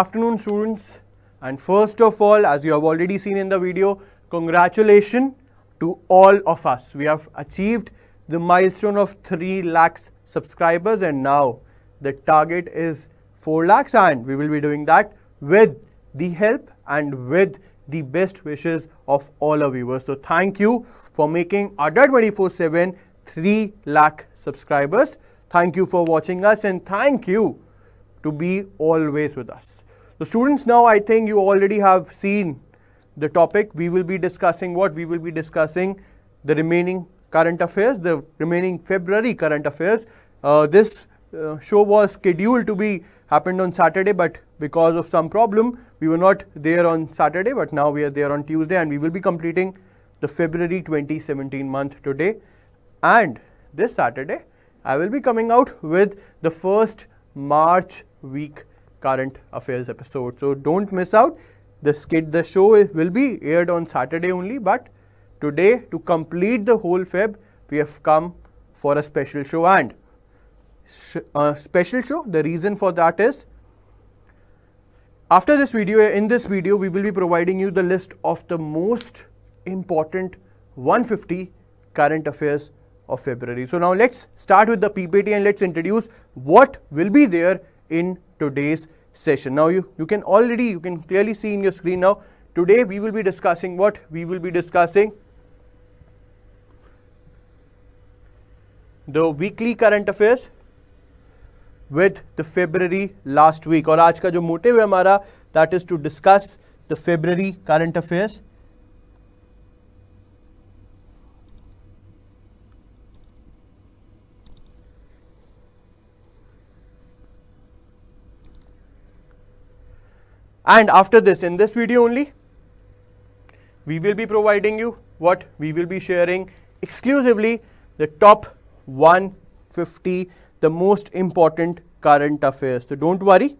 afternoon students and first of all as you have already seen in the video congratulations to all of us. We have achieved the milestone of 3 lakhs subscribers and now the target is 4 lakhs and we will be doing that with the help and with the best wishes of all our viewers. So thank you for making Adda 24-7 3 lakh subscribers. Thank you for watching us and thank you to be always with us. The students now I think you already have seen the topic. We will be discussing what? We will be discussing the remaining current affairs, the remaining February current affairs. Uh, this uh, show was scheduled to be happened on Saturday but because of some problem we were not there on Saturday but now we are there on Tuesday and we will be completing the February 2017 month today and this Saturday I will be coming out with the first March week current affairs episode. So don't miss out. The skit, the show will be aired on Saturday only, but today to complete the whole Feb, we have come for a special show and a uh, special show. The reason for that is after this video, in this video, we will be providing you the list of the most important 150 current affairs of February. So now let's start with the PPT and let's introduce what will be there in today's session. Now you, you can already, you can clearly see in your screen now, today we will be discussing what? We will be discussing the weekly current affairs with the February last week. or today's. motive that is to discuss the February current affairs And after this, in this video only, we will be providing you what we will be sharing exclusively the top 150, the most important current affairs. So don't worry.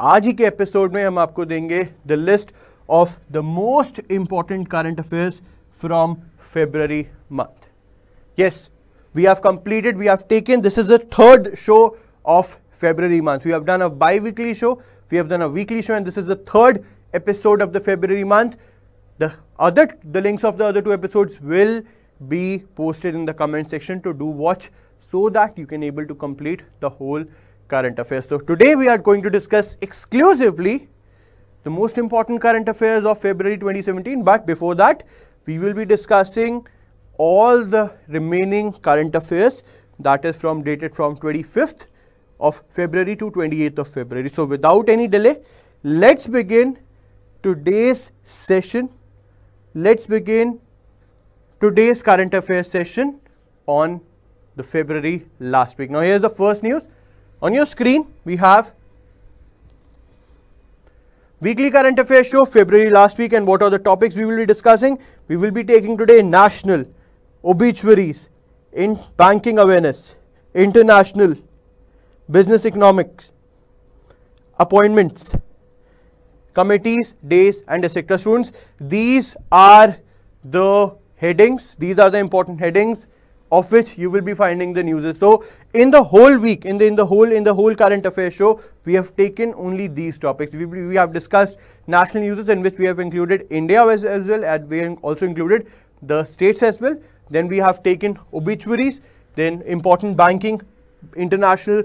आज ही के episode में हम आपको देंगे the list of the most important current affairs from February month yes we have completed, we have taken, this is the third show of February month. We have done a biweekly show. We have done a weekly show and this is the third episode of the February month. The other, the links of the other two episodes will be posted in the comment section to do watch so that you can able to complete the whole current affairs. So today we are going to discuss exclusively the most important current affairs of February 2017. But before that, we will be discussing all the remaining current affairs that is from dated from 25th of February to 28th of February. So without any delay, let's begin today's session. Let's begin today's current affairs session on the February last week. Now here's the first news. On your screen, we have weekly current affairs show February last week and what are the topics we will be discussing. We will be taking today national, obituaries, in banking awareness, international, business economics, appointments, committees, days and etc. Students, these are the headings, these are the important headings of which you will be finding the news. So in the whole week, in the, in the whole in the whole current affairs show, we have taken only these topics. We, we have discussed national news in which we have included India as, as well and we also included the states as well. Then we have taken obituaries, then important banking, international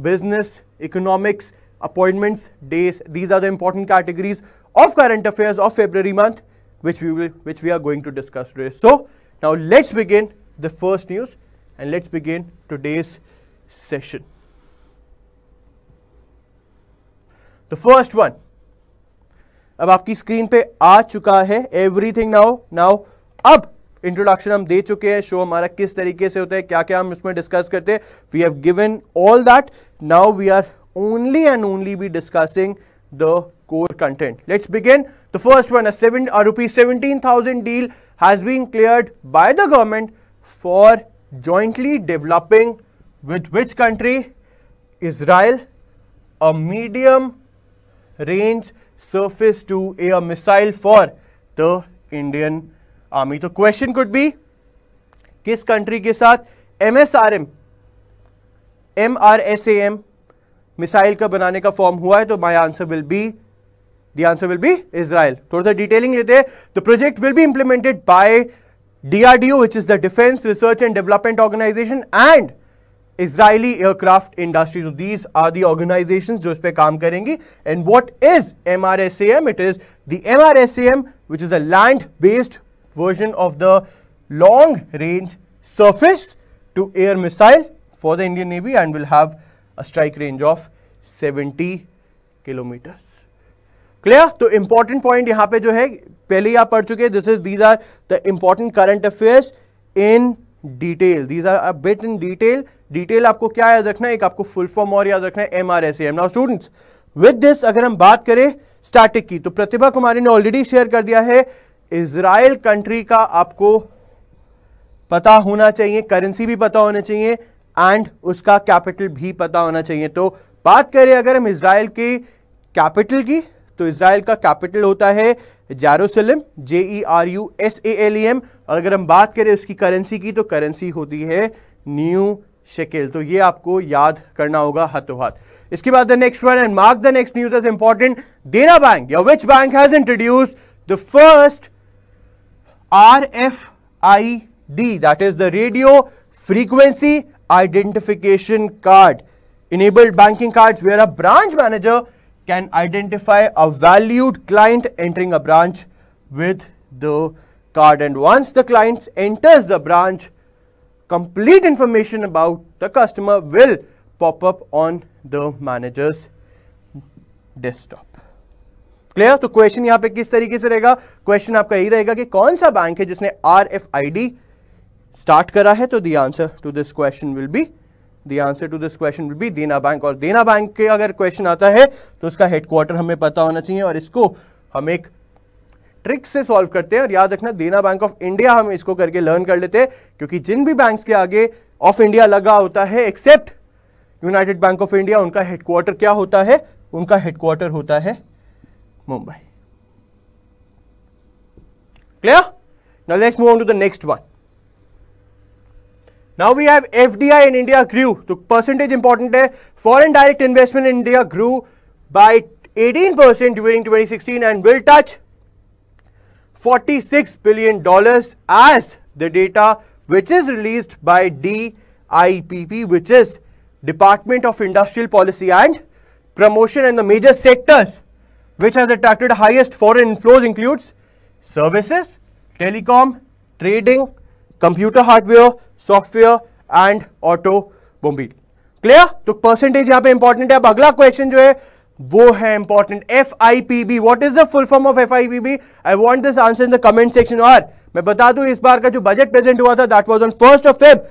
business, economics, appointments, days. These are the important categories of current affairs of February month, which we will, which we are going to discuss today. So now let's begin the first news and let's begin today's session. The first one. अब आपकी screen पे आ चुका है everything now now अब introduction हम दे चुके हैं शो हमारा किस तरीके से होता है क्या क्या हम इसमें डिस्कस करते हैं we have given all that now we are only and only be discussing the core content let's begin the first one rupees seventeen thousand deal has been cleared by the government for jointly developing with which country Israel a medium range surface to air missile for the Indian army तो question could भी किस country के साथ M M M S R R MSRM M missile का बनाने का form हुआ है तो my answer will be the answer will be Israel थोड़ा सा डिटेलिंग देते हैं the project will be implemented by O which is the defence research and development organisation and Israeli aircraft industry तो दीज आर दी ऑर्गेनाइजेशन जो इस पर काम करेंगी and what is M R S M it is the M R S M which is a land based version of the long range surface to air missile for the Indian Navy and will have a strike range of 70 kilometers. clear to so important point पे pe jo hai pehle hi aap pad chuke this is these are the important current affairs in detail these are a bit in detail detail आपको क्या याद रखना है एक आपको full form और याद रखना है M R S M now students with this अगर हम बात करें स्टैटिक की तो प्रतिभा कुमारी ने ऑलरेडी शेयर कर दिया है इसराइल कंट्री का आपको पता होना चाहिए करेंसी भी पता होना चाहिए एंड उसका कैपिटल भी पता होना चाहिए तो बात करें अगर हम इसराइल के कैपिटल की तो इसराइल का कैपिटल होता है Jerusalem J E R U S A L E M और अगर हम बात करें उसकी करेंसी की तो करेंसी होती है न्यू शेकिल तो ये आपको याद करना होगा हाथों हाथ इसके बाद the next one and mark the next news is important Dena bank या which bank has introduce the first RFID that is the radio frequency identification card enabled banking cards where a branch manager can identify a valued client entering a branch with the card and once the client enters the branch complete information about the customer will pop up on the manager's desktop. Clear तो question यहां पे किस तरीके से रहेगा question आपका यही रहेगा कि कौन सा बैंक है जिसने R F I D start करा है तो the answer to this question will be the answer to this question will be Dena bank और देना बैंक के अगर क्वेश्चन आता है तो उसका हेडक्वार्टर हमें पता होना चाहिए और इसको हम एक ट्रिक से सॉल्व करते हैं और याद रखना देना बैंक ऑफ इंडिया हम इसको करके लर्न कर लेते हैं क्योंकि जिन भी बैंक्स के आगे ऑफ इंडिया लगा होता है except United Bank of India उनका हेडक्वार्टर क्या होता है उनका हेडक्वार्टर होता है Mumbai. Clear? Now let's move on to the next one. Now we have FDI in India grew. The percentage important hai. Foreign direct investment in India grew by 18% during 2016 and will touch $46 billion as the data which is released by DIPP which is Department of Industrial Policy and Promotion and the major sectors which has attracted highest foreign inflows includes services, telecom, trading, computer hardware, software and automobile. Clear तो percentage यहां पे important है अब अगला question जो है वो है important F I P B what is the full form of F I P B I want this answer in the comment section और मैं बता दू इस बार का जो बजट प्रेजेंट हुआ था that was on first of Feb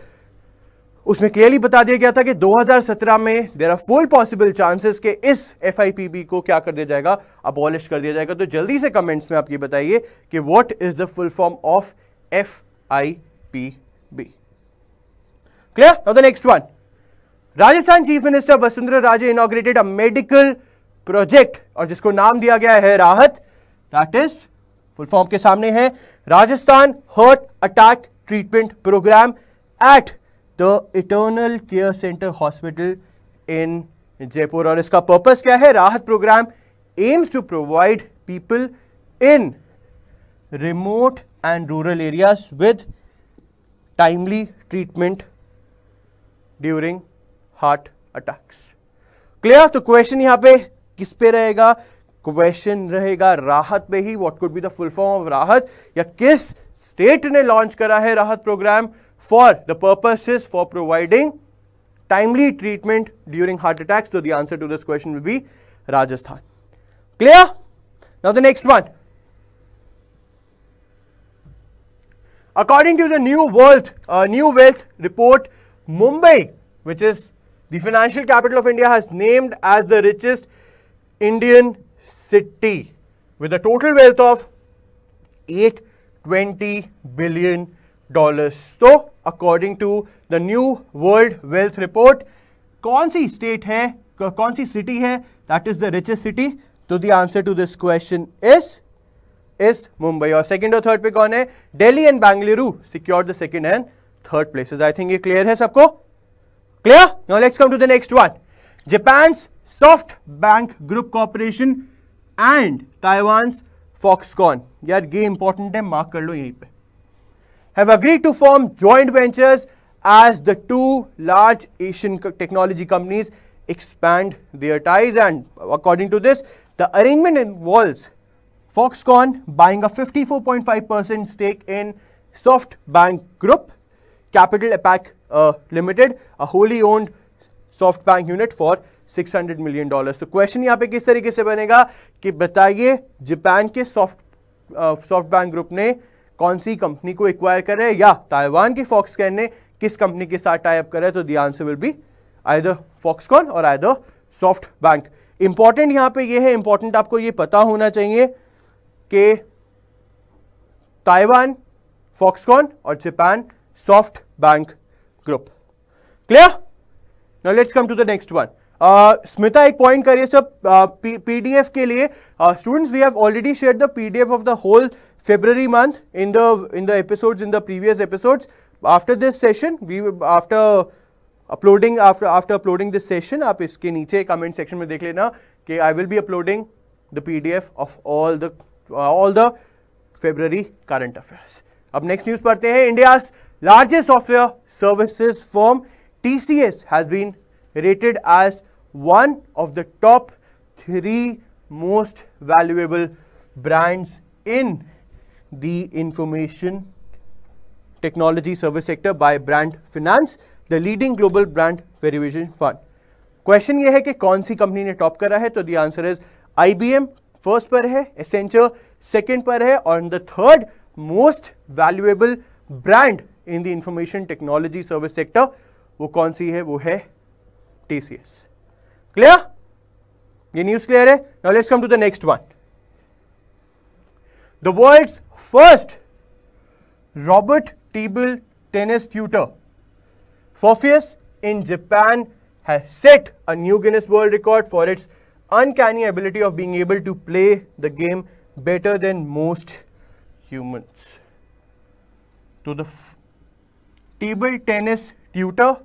उसमें क्लियरली बता दिया गया था कि 2017 में there are full possible chances के इस एफ को क्या कर दिया जाएगा अबॉलिश कर दिया जाएगा तो जल्दी से कमेंट्स में आप ये बताइए कि what is the full form of F clear now the next one Rajasthan chief minister Vasundhara Raje inaugurated a medical project और जिसको नाम दिया गया है राहत दैट इज फुल फॉर्म के सामने है Rajasthan heart attack treatment programme at the eternal care centre hospital in Jaipur और इसका पर्पस क्या है Rahat programme aims to provide people in remote and rural areas with timely treatment during heart attacks clear तो question यहां पे किस पे रहेगा क्वेश्चन रहेगा राहत पे ही what could be the full form of Rahat या किस स्टेट ने लॉन्च करा है Rahat programme for the purposes for providing timely treatment during heart attacks. So the answer to this question will be Rajasthan. Clear? Now the next one. According to the new wealth, uh, new wealth report, Mumbai, which is the financial capital of India, has named as the richest Indian city with a total wealth of 820 billion dollars तो according to the new world wealth report कौन सी state है कौन सी city है that is the richest city तो the answer to this question is is Mumbai और second और थर्ड पे कौन है Delhi and Bengaluru secure the second and third places I think ये क्लियर है सबको clear now let's come to the next one Japan soft bank group cooperation and Taiwan Foxconn यार ये इंपॉर्टेंट है मार्क कर लो यहीं पे have agreed to form joint ventures as the two large Asian technology companies expand their ties and according to this, the arrangement involves Foxconn buying a 54.5% stake in SoftBank Group, Capital APAC uh, Limited, a wholly owned SoftBank unit for 600 million dollars. तो question यहाँ पे किस तरीके से बनेगा कि बताइए Japan के सॉफ्ट सॉफ्ट बैंक ग्रुप ने कौन सी कंपनी को एक्वायर कर रहे हैं या ताइवान की फॉक्सकैन ने किस कंपनी के साथ टाइप करा है तो the answer will be either Foxconn और आयदर सॉफ्ट बैंक इंपॉर्टेंट यहां पे ये है इंपॉर्टेंट आपको ये पता होना चाहिए कि ताइवान फॉक्सकॉन और Japan soft bank group clear no let's come to the next one Smita एक पॉइंट करिए सर पीडीएफ के लिए students we have already share the PDF of the whole February month in the in the episodes in the previous episodes after this session we after uploading after after uploading this session आप इसके नीचे comment section में देख लेना कि I will be uploading the PDF of all the all the February current affairs अब next news पढ़ते हैं India largest software services firm TCS has been rated as one of the top three most valuable brands in the information technology service sector by Brand Finance, the leading global brand valuation fund. Question ये है कि कौन सी company ने top करा hai तो the answer is ibm first par hai Accenture second par hai and the third most valuable brand in the information technology service sector wo kaun si hai wo hai tcs clear ये news clear है now let's come to the next one the world first robot table tennis tutor Forpheus in Japan है set a new Guinness world record for its uncanny ability of being able to play the game better than most human to the table tennis tutor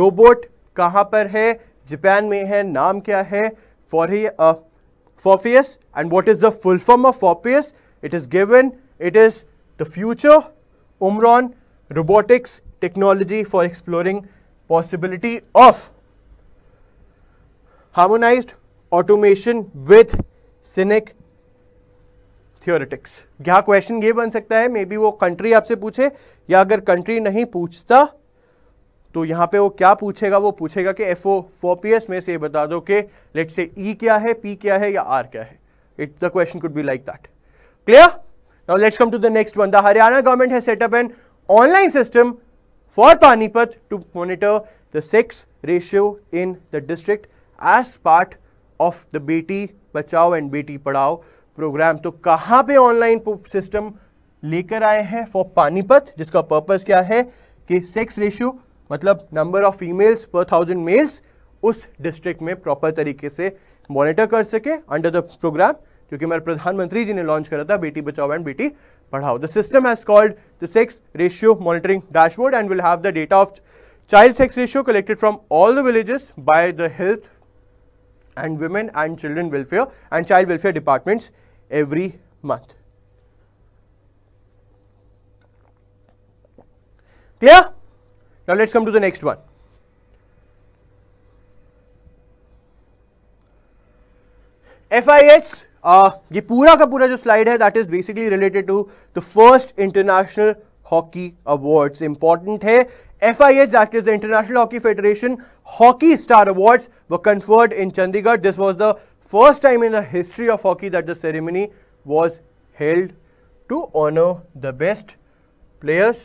robot कहां पर है Japan में है नाम क्या है फॉरी Forpheus and what is the full form of Forpheus it is given it is the future Omron robotics technology for exploring possibility of harmonize automation with sinic theoretics क्या क्वेश्चन ये बन सकता है मे बी वो country आपसे पूछे या अगर कंट्री नहीं पूछता तो यहाँ पे वो क्या पूछेगा वो पूछेगा कि एफ ओ फोपीएस में से बता दो कि लेट से ई क्या है पी क्या है या आर क्या है it the question could be like that clear now let's come to the next one the Haryana government है set up an online system for Panipat to monitor the sex ratio in the district as part of the Beti Bachao and Beti पढ़ाओ programme तो कहाँ पे online system लेकर आए हैं for Panipat जिसका purpose क्या है कि सेक्स रेशियो मतलब number of females per thousand males उस डिस्ट्रिक्ट में प्रॉपर तरीके से मॉनिटर कर सके अंडर द प्रोग्राम क्योंकि हमारे प्रधानमंत्री जी ने लॉन्च करा था बेटी Bachao and Beti Padhao the system has called the sex ratio monitoring dashboard and will have the data of child sex ratio collected from all the villages by the health and women and children welfare and child welfare departments every month clear Now let's come to the next one. FIH, ये पूरा का पूरा जो slide है that is basically related to the first international hockey awards. Important है FIH, that is the International Hockey Federation Hockey Star Awards, were conferred in Chandigarh. This was the first time in the history of hockey that the ceremony was held to honor the best players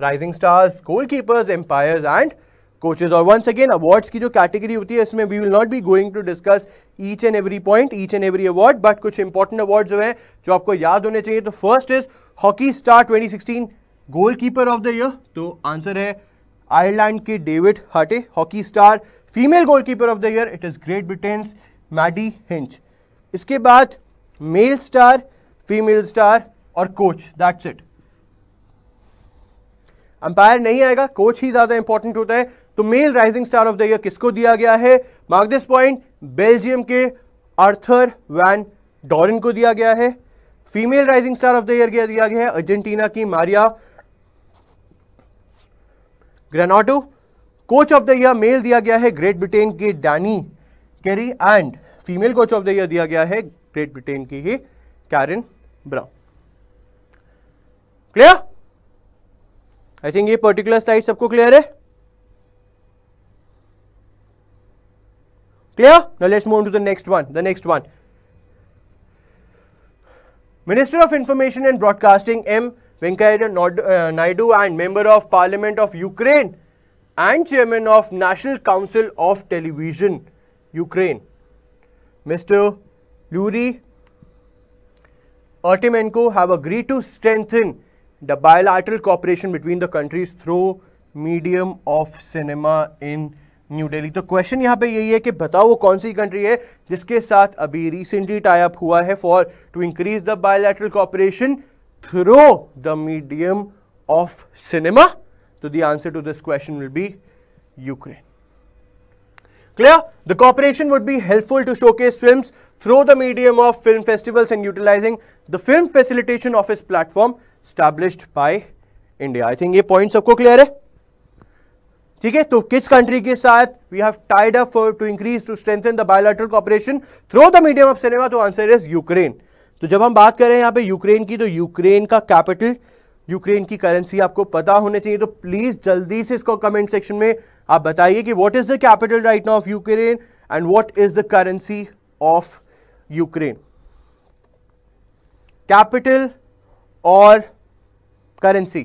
rising stars goalkeepers umpires and coaches और once again awards की जो category होती है इसमें we will not be going to discuss each and every point each and every award but कुछ important award जो है जो आपको याद होने चाहिए तो first is hockey star 2016 goalkeeper of the year तो आंसर है आयरलैंड के David Harte hockey star female goalkeeper of the year it is Great Britain's Maddie Hinch इसके बाद मेल स्टार फीमेल स्टार और कोच दैट्स इट अंपायर नहीं आएगा coach ही ज्यादा इंपॉर्टेंट होता है तो male rising star of the year किसको दिया गया है मार्ग दिस पॉइंट बेल्जियम के आर्थर वैन डॉरन को दिया गया है female rising star of the year दिया गया है अर्जेंटीना की Maria Granatto coach of the year male दिया गया है ग्रेट ब्रिटेन के Danny Kerry and female coach of the year दिया गया है ग्रेट ब्रिटेन की ही Karen Brown clear I think ये particular slide सबको clear clear now let's move on to the next one the next one minister of information and broadcasting m venkaya uh, naidu and member of parliament of ukraine and chairman of national council of television ukraine mr luri artemenko have agreed to strengthen the bilateral cooperation between the countries through medium of cinema in new Delhi तो question यहाँ पे यही है कि बताओ वो कौन सी country है जिसके साथ अभी रिसेंटली टाई अप हुआ है for to increase the bilateral cooperation through the medium of cinema तो the answer to this question will be Ukraine Clear? The cooperation would be helpful to showcase films through the medium of film festivals and utilizing the Film Facilitation Office platform established by India. I think ये points सबको clear है ठीक है तो किस country के साथ we have tied up to increase to strengthen the bilateral cooperation through the medium of cinema तो आंसर इज यूक्रेन तो जब हम बात करें यहाँ पे यूक्रेन की तो यूक्रेन का कैपिटल यूक्रेन की करेंसी आपको पता होने चाहिए तो प्लीज़ जल्दी से इसको कमेंट सेक्शन में आप बताइए कि what is the capital right now of Ukraine and what is the currency of Ukraine capital और करेंसी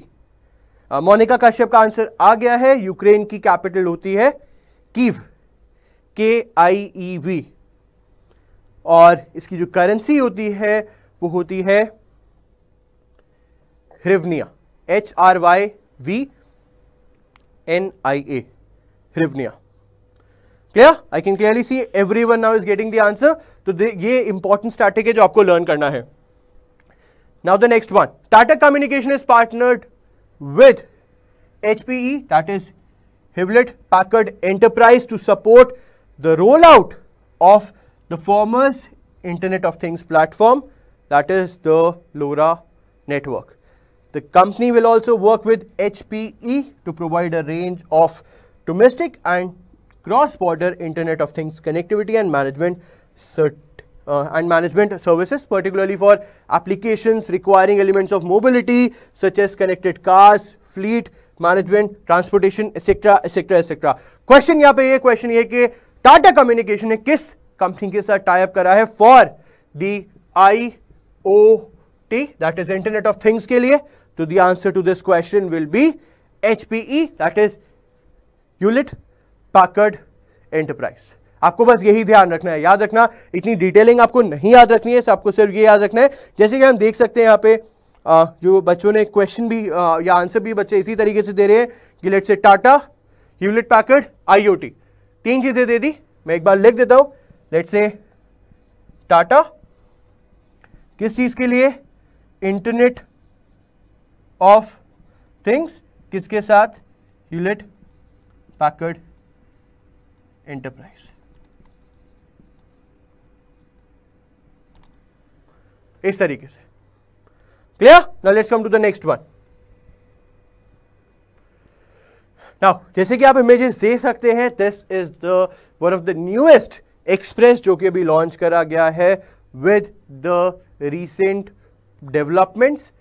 uh, मोनिका कश्यप का आंसर आ गया है यूक्रेन की कैपिटल होती है कीव के आई ई वी और इसकी जो करेंसी होती है वो होती है hryvnia H R Y V N I A hryvnia clear I can clearly see everyone now is getting the answer तो ये इंपॉर्टेंट स्टार्टिक है जो आपको लर्न करना है now the next one Tata communication is partnered with H HPE that is Hewlett Packard enterprise to support the roll out of the formers internet of things platform that is the LoRa network The company will also work with HPE to provide a range of domestic and cross-border Internet of Things connectivity and management cert, uh, and management services, particularly for applications requiring elements of mobility such as connected cars, fleet management, transportation, etc., etc., etc. Question here: पे question question ये कि Tata communication ने किस company के साथ type करा है for the for. O T that is internet So the answer to this question will be HPE that is Hewlett Packard Enterprise. आपको बस यही ध्यान रखना है याद रखना इतनी डिटेलिंग आपको नहीं याद रखनी है आपको सिर्फ ये याद रखना है जैसे कि हम देख सकते हैं यहाँ पे आ, जो बच्चों ने क्वेश्चन भी आ, या आंसर भी बच्चे इसी तरीके से दे रहे हैं कि लेट से टाटा ह्यूलेट पैकेट आईओटी तीन चीज़ें दे दी मैं एक बार लिख देता हूं लेट से टाटा किस चीज़ के लिए इंटरनेट ऑफ थिंग्स किसके साथ यूलेट पैकर्ड एंटरप्राइज इस तरीके से clear now let's come to the next one now जैसे कि आप इमेजेस देख सकते हैं this is the one of the newest express जो कि अभी लॉन्च करा गया है with the recent developments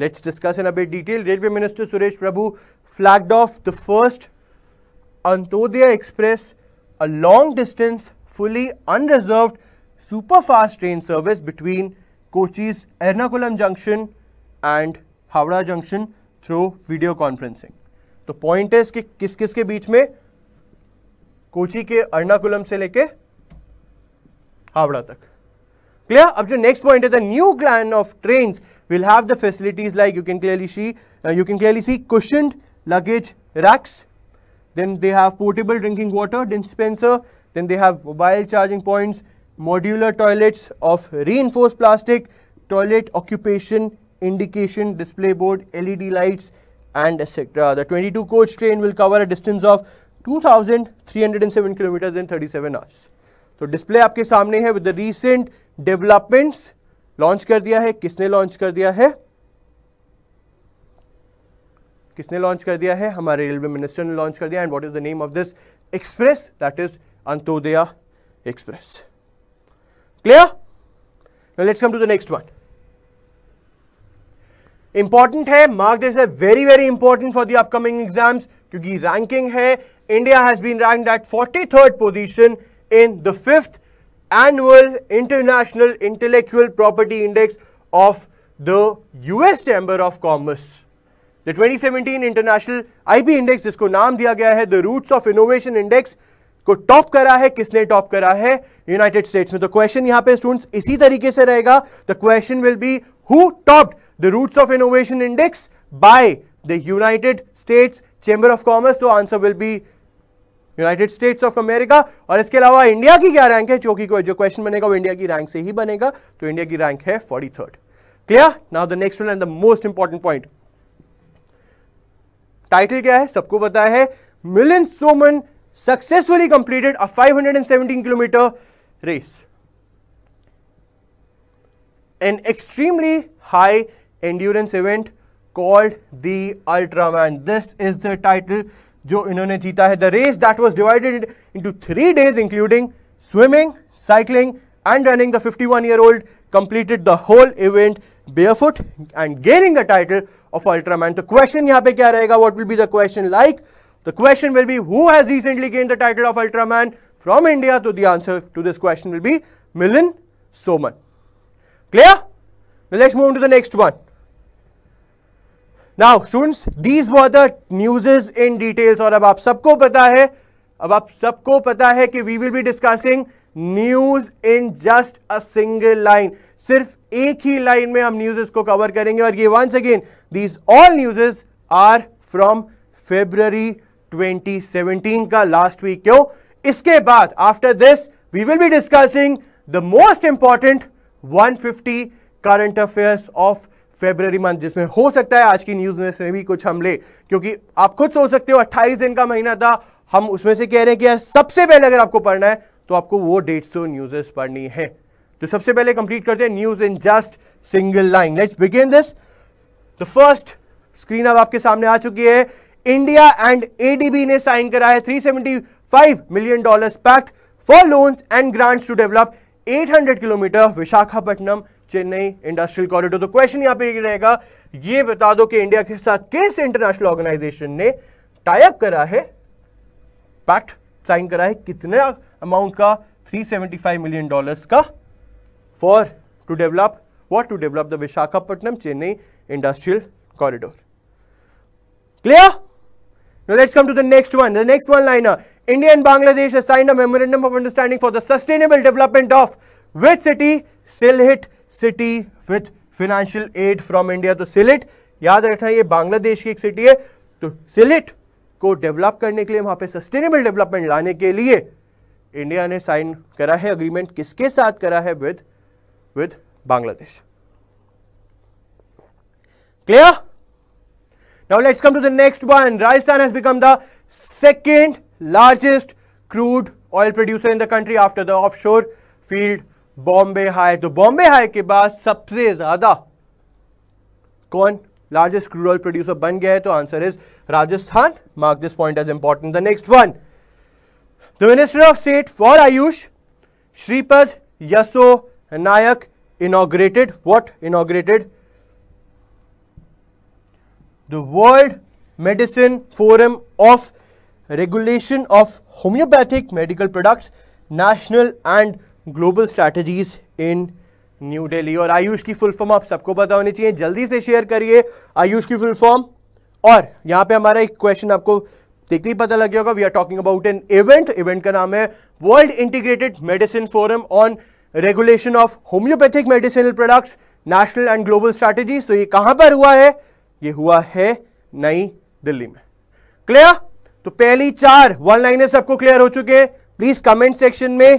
Let's discuss in a bit detail. Railway Minister Suresh Prabhu flagged off the first Antodaya Express, a long distance, fully unreserved, super fast train service between Kochi's Ernakulam Junction and Howrah Junction through video conferencing. the point is ki kis kis ke beech mein kochi ke ernakulam se leke Howrah tak clear ab jo next point hai the new plan of trains we'll have the facilities like you can clearly see, uh, you can clearly see cushioned luggage racks. Then they have portable drinking water dispenser. Then they have mobile charging points, modular toilets of reinforced plastic, toilet occupation, indication, display board, LED lights, and etc. The 22 coach train will cover a distance of 2,307 kilometers in 37 hours. So display आपके सामने है with the recent developments launch कर दिया है किसने launch कर दिया है किसने लॉन्च कर दिया है हमारे रेलवे मिनिस्टर ने लॉन्च कर दिया and what is the name of this express that is Antyodaya express clear now let's come to the next one important है मार्क दिस है very very important for the upcoming exams क्योंकि ranking है India has been rank at forty position in the fifth annual International Intellectual Property Index of the US Chamber of Commerce. The 2017 International IP Index, jisko naam diya gaya hai, the Roots of Innovation Index, ko top kara hai, kisne top kara hai? United States. Mein. The question yahan pe students, isi tarike se The question will be, who topped the Roots of Innovation Index by the United States Chamber of Commerce? The answer will be, United States of America और इसके अलावा India की क्या rank है जो कि जो question बनेगा वो इंडिया की रैंक से ही बनेगा तो इंडिया की रैंक है forty third clear now the next one and the most important point title क्या है सबको पता है Milind Soman successfully completed a 517 kilometre race an extremely high endurance event called the Ultraman this is the title जो इन्होंने जीता है the race that was divided into three days including swimming cycling and running the 51 year old completed the whole event barefoot and gaining the title of Ultraman तो question यहाँ पे क्या रहेगा what will be the question like the question will be who has recently gain the title of Ultraman from India तो the answer to this question will be Milind Soman clear let's move to the next one now students these were the news in details और अब आप सबको पता है अब आप सबको पता है कि we will be discussing news in just a single line सिर्फ एक ही लाइन में हम न्यूज को कवर करेंगे और ये once again these all newses are from February 2017 का लास्ट वीक क्यों इसके बाद after this we will be discussing the most important 150 current affairs of February month जिसमें हो सकता है आज की न्यूज़ में से भी कुछ हमले क्योंकि आप खुद सोच सकते हो अट्ठाईस दिन का महीना था हम उसमें से कह रहे हैं कि यार सबसे पहले अगर आपको पढ़ना है तो आपको वो डेट्स और न्यूजेस पढ़नी है तो सबसे पहले कंप्लीट करते हैं news in just single line let's begin this the first screen अब आपके सामने आ चुकी है इंडिया एंड एडीबी ने साइन करा है 375 million dollars pact for loans and grants to develop 800 kilometre Visakhapatnam Chennai industrial corridor तो क्वेश्चन यहां पे ये रहेगा ये बता दो कि इंडिया के साथ किस इंटरनेशनल ऑर्गेनाइजेशन ने टाइप करा है पैक्ट साइन करा है कितना अमाउंट का 375 मिलियन डॉलर्स का for to develop what to develop the Visakhapatnam Chennai industrial corridor clear no let's come to the next one the next one line India and Bangladesh sign a memorandum of understanding for the sustainable development of which city Sylhet city with financial aid from India तो सिलेट याद रखना ये बांग्लादेश की एक city है तो slate को develop करने के लिए वहां पे सस्टेनेबल डेवलपमेंट लाने के लिए इंडिया ने साइन करा है अग्रीमेंट किसके साथ करा है with with Bangladesh clear now let's come to the next one Rajasthan has become the second largest crude oil producer in the country after the offshore field Bombay High तो बॉम्बे हाई के बाद सबसे ज्यादा कौन लार्जेस्ट क्रूड ऑयल प्रोड्यूसर बन गया है तो answer is Rajasthan mark this point is important the next one the minister of state for Ayush Shripad Yesso Naik inaugurated what inaugurated the world medicine forum of regulation of homeopathic medical products national and global strategies in new Delhi और आयुष की full form आप सबको पता होनी चाहिए जल्दी से share करिए आयुष की फुल फॉर्म और यहाँ पे हमारा एक क्वेश्चन आपको देखते ही पता लग गया होगा we are talking about an event event का नाम है world integrated medicine forum on regulation of homeopathic medicinal products national and global strategies तो ये कहाँ पर हुआ है ये हुआ है नई दिल्ली में क्लियर तो पहली चार वन लाइनर सबको क्लियर हो चुके हैं प्लीज कमेंट सेक्शन में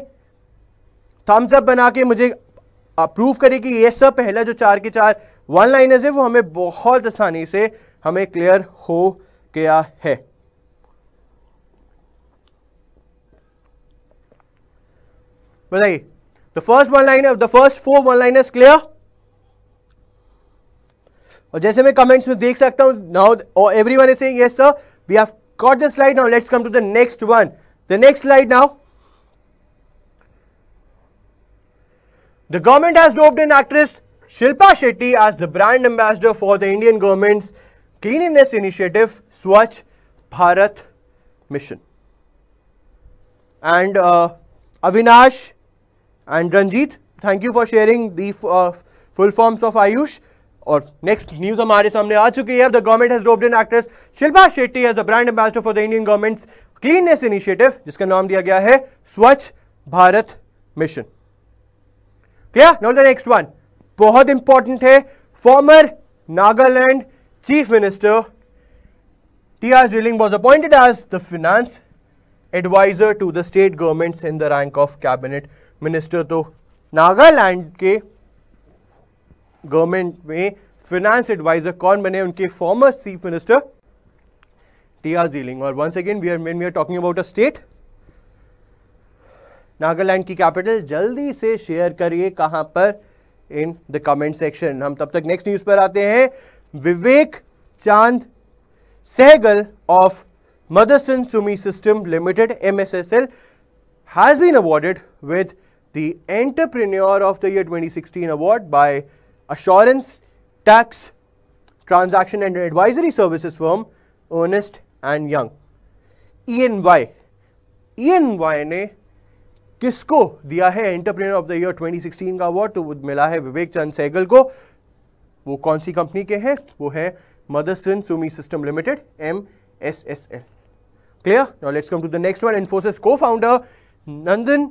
थम्स अप बना के मुझे प्रूव करे कि ये सब पहला जो चार के चार वन लाइनर्स है वो हमें बहुत आसानी से हमें क्लियर हो गया है बताइए the first one liner the first four one liners clear और जैसे मैं कमेंट्स में देख सकता हूं नाउ और everyone is saying yes sir we have got the slide now let's come to the next one the next slide now The government has roped in actress Shilpa Shetty as the brand ambassador for the Indian government's cleanliness initiative Swachh Bharat Mission. And uh, Avinash and Ranjit, thank you for sharing the uh, full forms of Ayush. और next news हमारे सामने आ चुकी है the government has dubbed in actress Shilpa Shetty as the brand ambassador for the Indian government's cleanliness initiative जिसका नाम दिया गया है Swachh Bharat mission clear now the next one बहुत इंपॉर्टेंट है former Nagaland chief minister T R Zeliang was appointed as the finance adviser to the state government in the rank of cabinet minister तो नागालैंड के government में फिनेंस एडवाइजर कौन बने उनके former chief minister T R Zeliang और once again we are main we are talking about a state Nagaland की capital जल्दी से शेयर करिए कहां पर इन द कमेंट सेक्शन हम तब तक नेक्स्ट न्यूज पर आते हैं Vivek Chand Sehgal of Motherson Sumi system limited M S S L has been awarded with the entrepreneur of the year 2016 award by assurance tax transaction and advisory services firm Ernst and Young E N Y E N Y ने किसको दिया है entrepreneur of the year 2016 का award तो मिला है विवेक चंद सहगल को वो कौन सी कंपनी के हैं वो है Motherson Sumi system limited M S S L clear now let's come to the next one Infosys co founder Nandan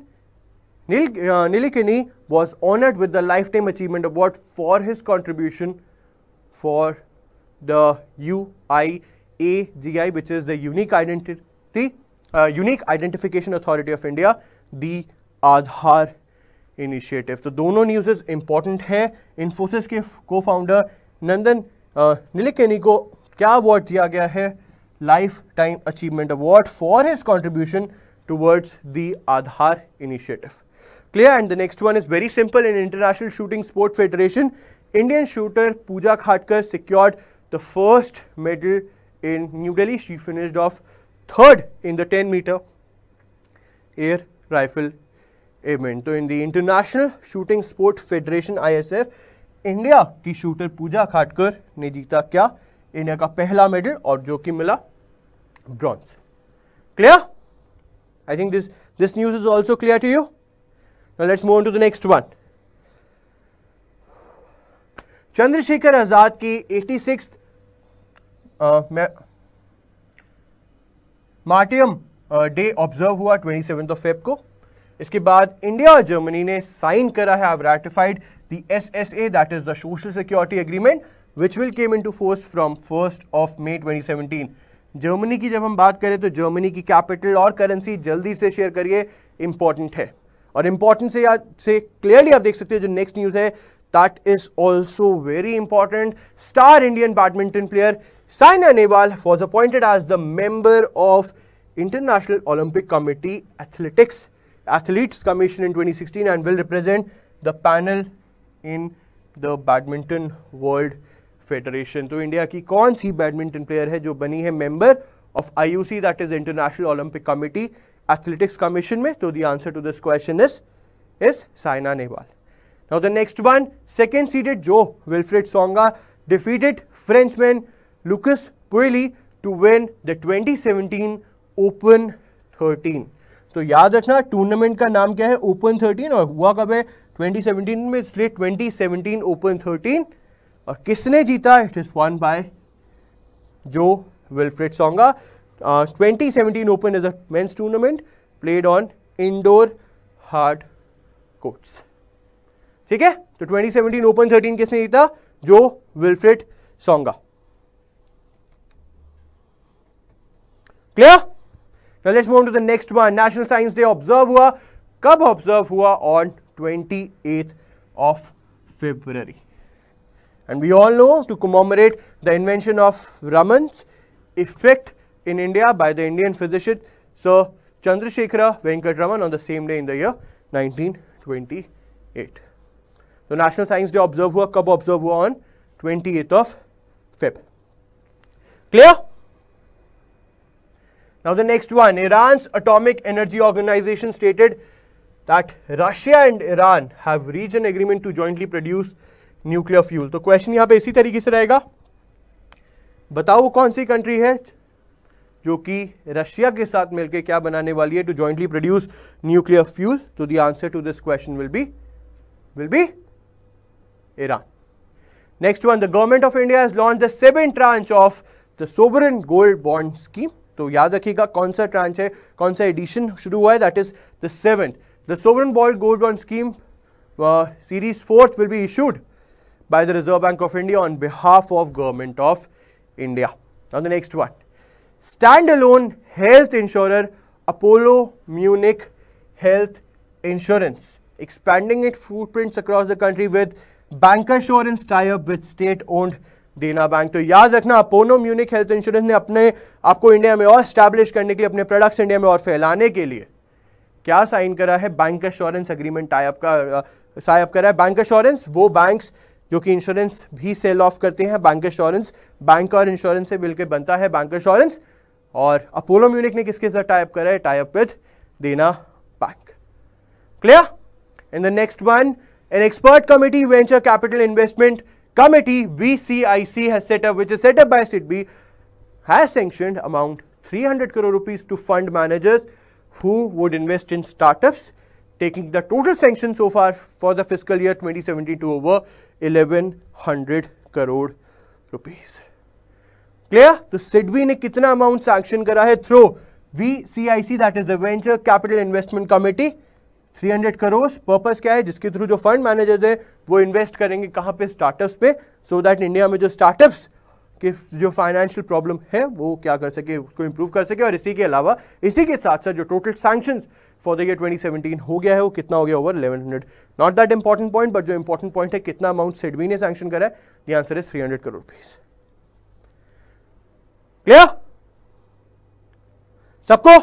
Nilekani was honoured with the lifetime achievement award for his contribution for the U I A G I which is the unique identity unique identification authority of India the Aadhaar initiative तो दोनों news important हैं इन्फोसिस के को founder नंदन निलिकनी को क्या award दिया गया है lifetime achievement award for his contribution towards the Aadhaar initiative clear and the next one is very simple in international shooting sport federation Indian shooter Pooja Ghatkar secured the first medal in New Delhi she finished of third in the ten metre air rifle event तो in the international shooting sport federation ISF India की shooter Pooja Ghatkar ने जीता क्या India का पहला medal और जो कि मिला bronze clear I think this this news is also clear to you let's move to the next one Chandrashekhar Azad की eighty six martyrdom day observe हुआ ट्वेंटी सेवन ऑफ फेब को इसके बाद इंडिया और जर्मनी ने साइन करा है I ratified the S S A that is the social security agreement which will came into force from first of May twenty seventeen Germany की जब हम बात करें तो जर्मनी की कैपिटल और करेंसी जल्दी से शेयर करिए इंपॉर्टेंट है और इंपॉर्टेंट से याद से क्लियरली आप देख सकते हो जो नेक्स्ट न्यूज़ है that is also very important star Indian badminton player Saina Nehwal was appointed as the member of International Olympic Committee Athletics Athletes Commission in 2016 and will represent the panel in the Badminton World Federation. So, India ki kaun si badminton player hai jo bani hai member of IUC that is International Olympic Committee Athletics Commission So, the answer to this question is, is Saina Nehwal. Now, the next one, second seeded Joe Wilfred Songa defeated Frenchman Lucas Pouilly to win the 2017 open thirteen तो याद रखना tournament का नाम क्या है open thirteen और हुआ कब है 2017 में इसलिए 2017 ओपन थर्टीन और किसने जीता it is won by Jo Wilfried Tsonga twenty seventeen open is a men's tournament played on indoor hard courts ठीक है तो 2017 ओपन 13 किसने जीता Jo Wilfried Tsonga clear Now let's move on to the next one. National Science Day observe हुआ कब observe हुआ on 28th of February. And we all know to commemorate the invention of Raman's effect in India by the Indian physician Sir Chandrasekhara Venkatraman on the same day in the year 1928. So National Science Day observe हुआ कब observe हुआ on 28th of Feb. Clear? Now the next one, Iran's Atomic Energy Organization stated that Russia and Iran have reached an agreement to jointly produce nuclear fuel. So question here will be like this. बताओ कौन सी country है जो कि Russia के साथ मिलकर क्या बनाने वाली है to jointly produce nuclear fuel तो the answer to this question will be will be Iran next one the government of India has launch the seven tranche of the sovereign तो याद रखिएगा कौन सा ट्रांच है कौन सा एडिशन शुरू हुआ है that is the seven the sovereign bold gold bond scheme series fourth will be issued by the Reserve bank of India on behalf of government of India on the next one standalone health insure Apollo Munich health insurance expanding it footprints across the country with bank assurance tie up with state owned Dena Bank तो याद रखना अपोनो Munich health insurance ने अपने आपको India में और establish करने के लिए अपने प्रोडक्ट्स इंडिया में और फैलाने के लिए क्या साइन करा है बैंक एश्योरेंस एग्रीमेंट टाइप का साइप करा है बैंक एश्योरेंस वो बैंक्स जो कि इंश्योरेंस भी सेल ऑफ करते हैं बैंक एश्योरेंस बैंक और इंश्योरेंस से मिलकर बनता है बैंक एश्योरेंस और अपोलो म्यूनिक ने किसके साथ टाइप करा है tie up with Dena Bank clear in the next one an expert committee venture capital investment committee VCIC has set up, which is set up by SIDBI, has sanctioned amount 300 crore rupees to fund managers who would invest in startups, taking the total sanction so far for the fiscal year 2017 to over 1100 crore rupees. Clear? So SIDBI ने कितना amount sanction करा through VCIC that is the Venture Capital Investment Committee 300 crores purpose क्या है जिसके through जो fund managers हैं वो invest करेंगे कहाँ पे स्टार्टअप्स पे सो so दैट इंडिया में जो स्टार्टअप्स के जो फाइनेंशियल प्रॉब्लम है वो क्या कर सके उसको इम्प्रूव कर सके और इसी के अलावा इसी के साथ साथ जो total sanction for the year 2017 हो गया है वो कितना हो गया over 1100 not that important point but जो इंपॉर्टेंट पॉइंट है कितना अमाउंट सेडवी ने सैंक्शन करा है the answer is hundred crore rupees clear सबको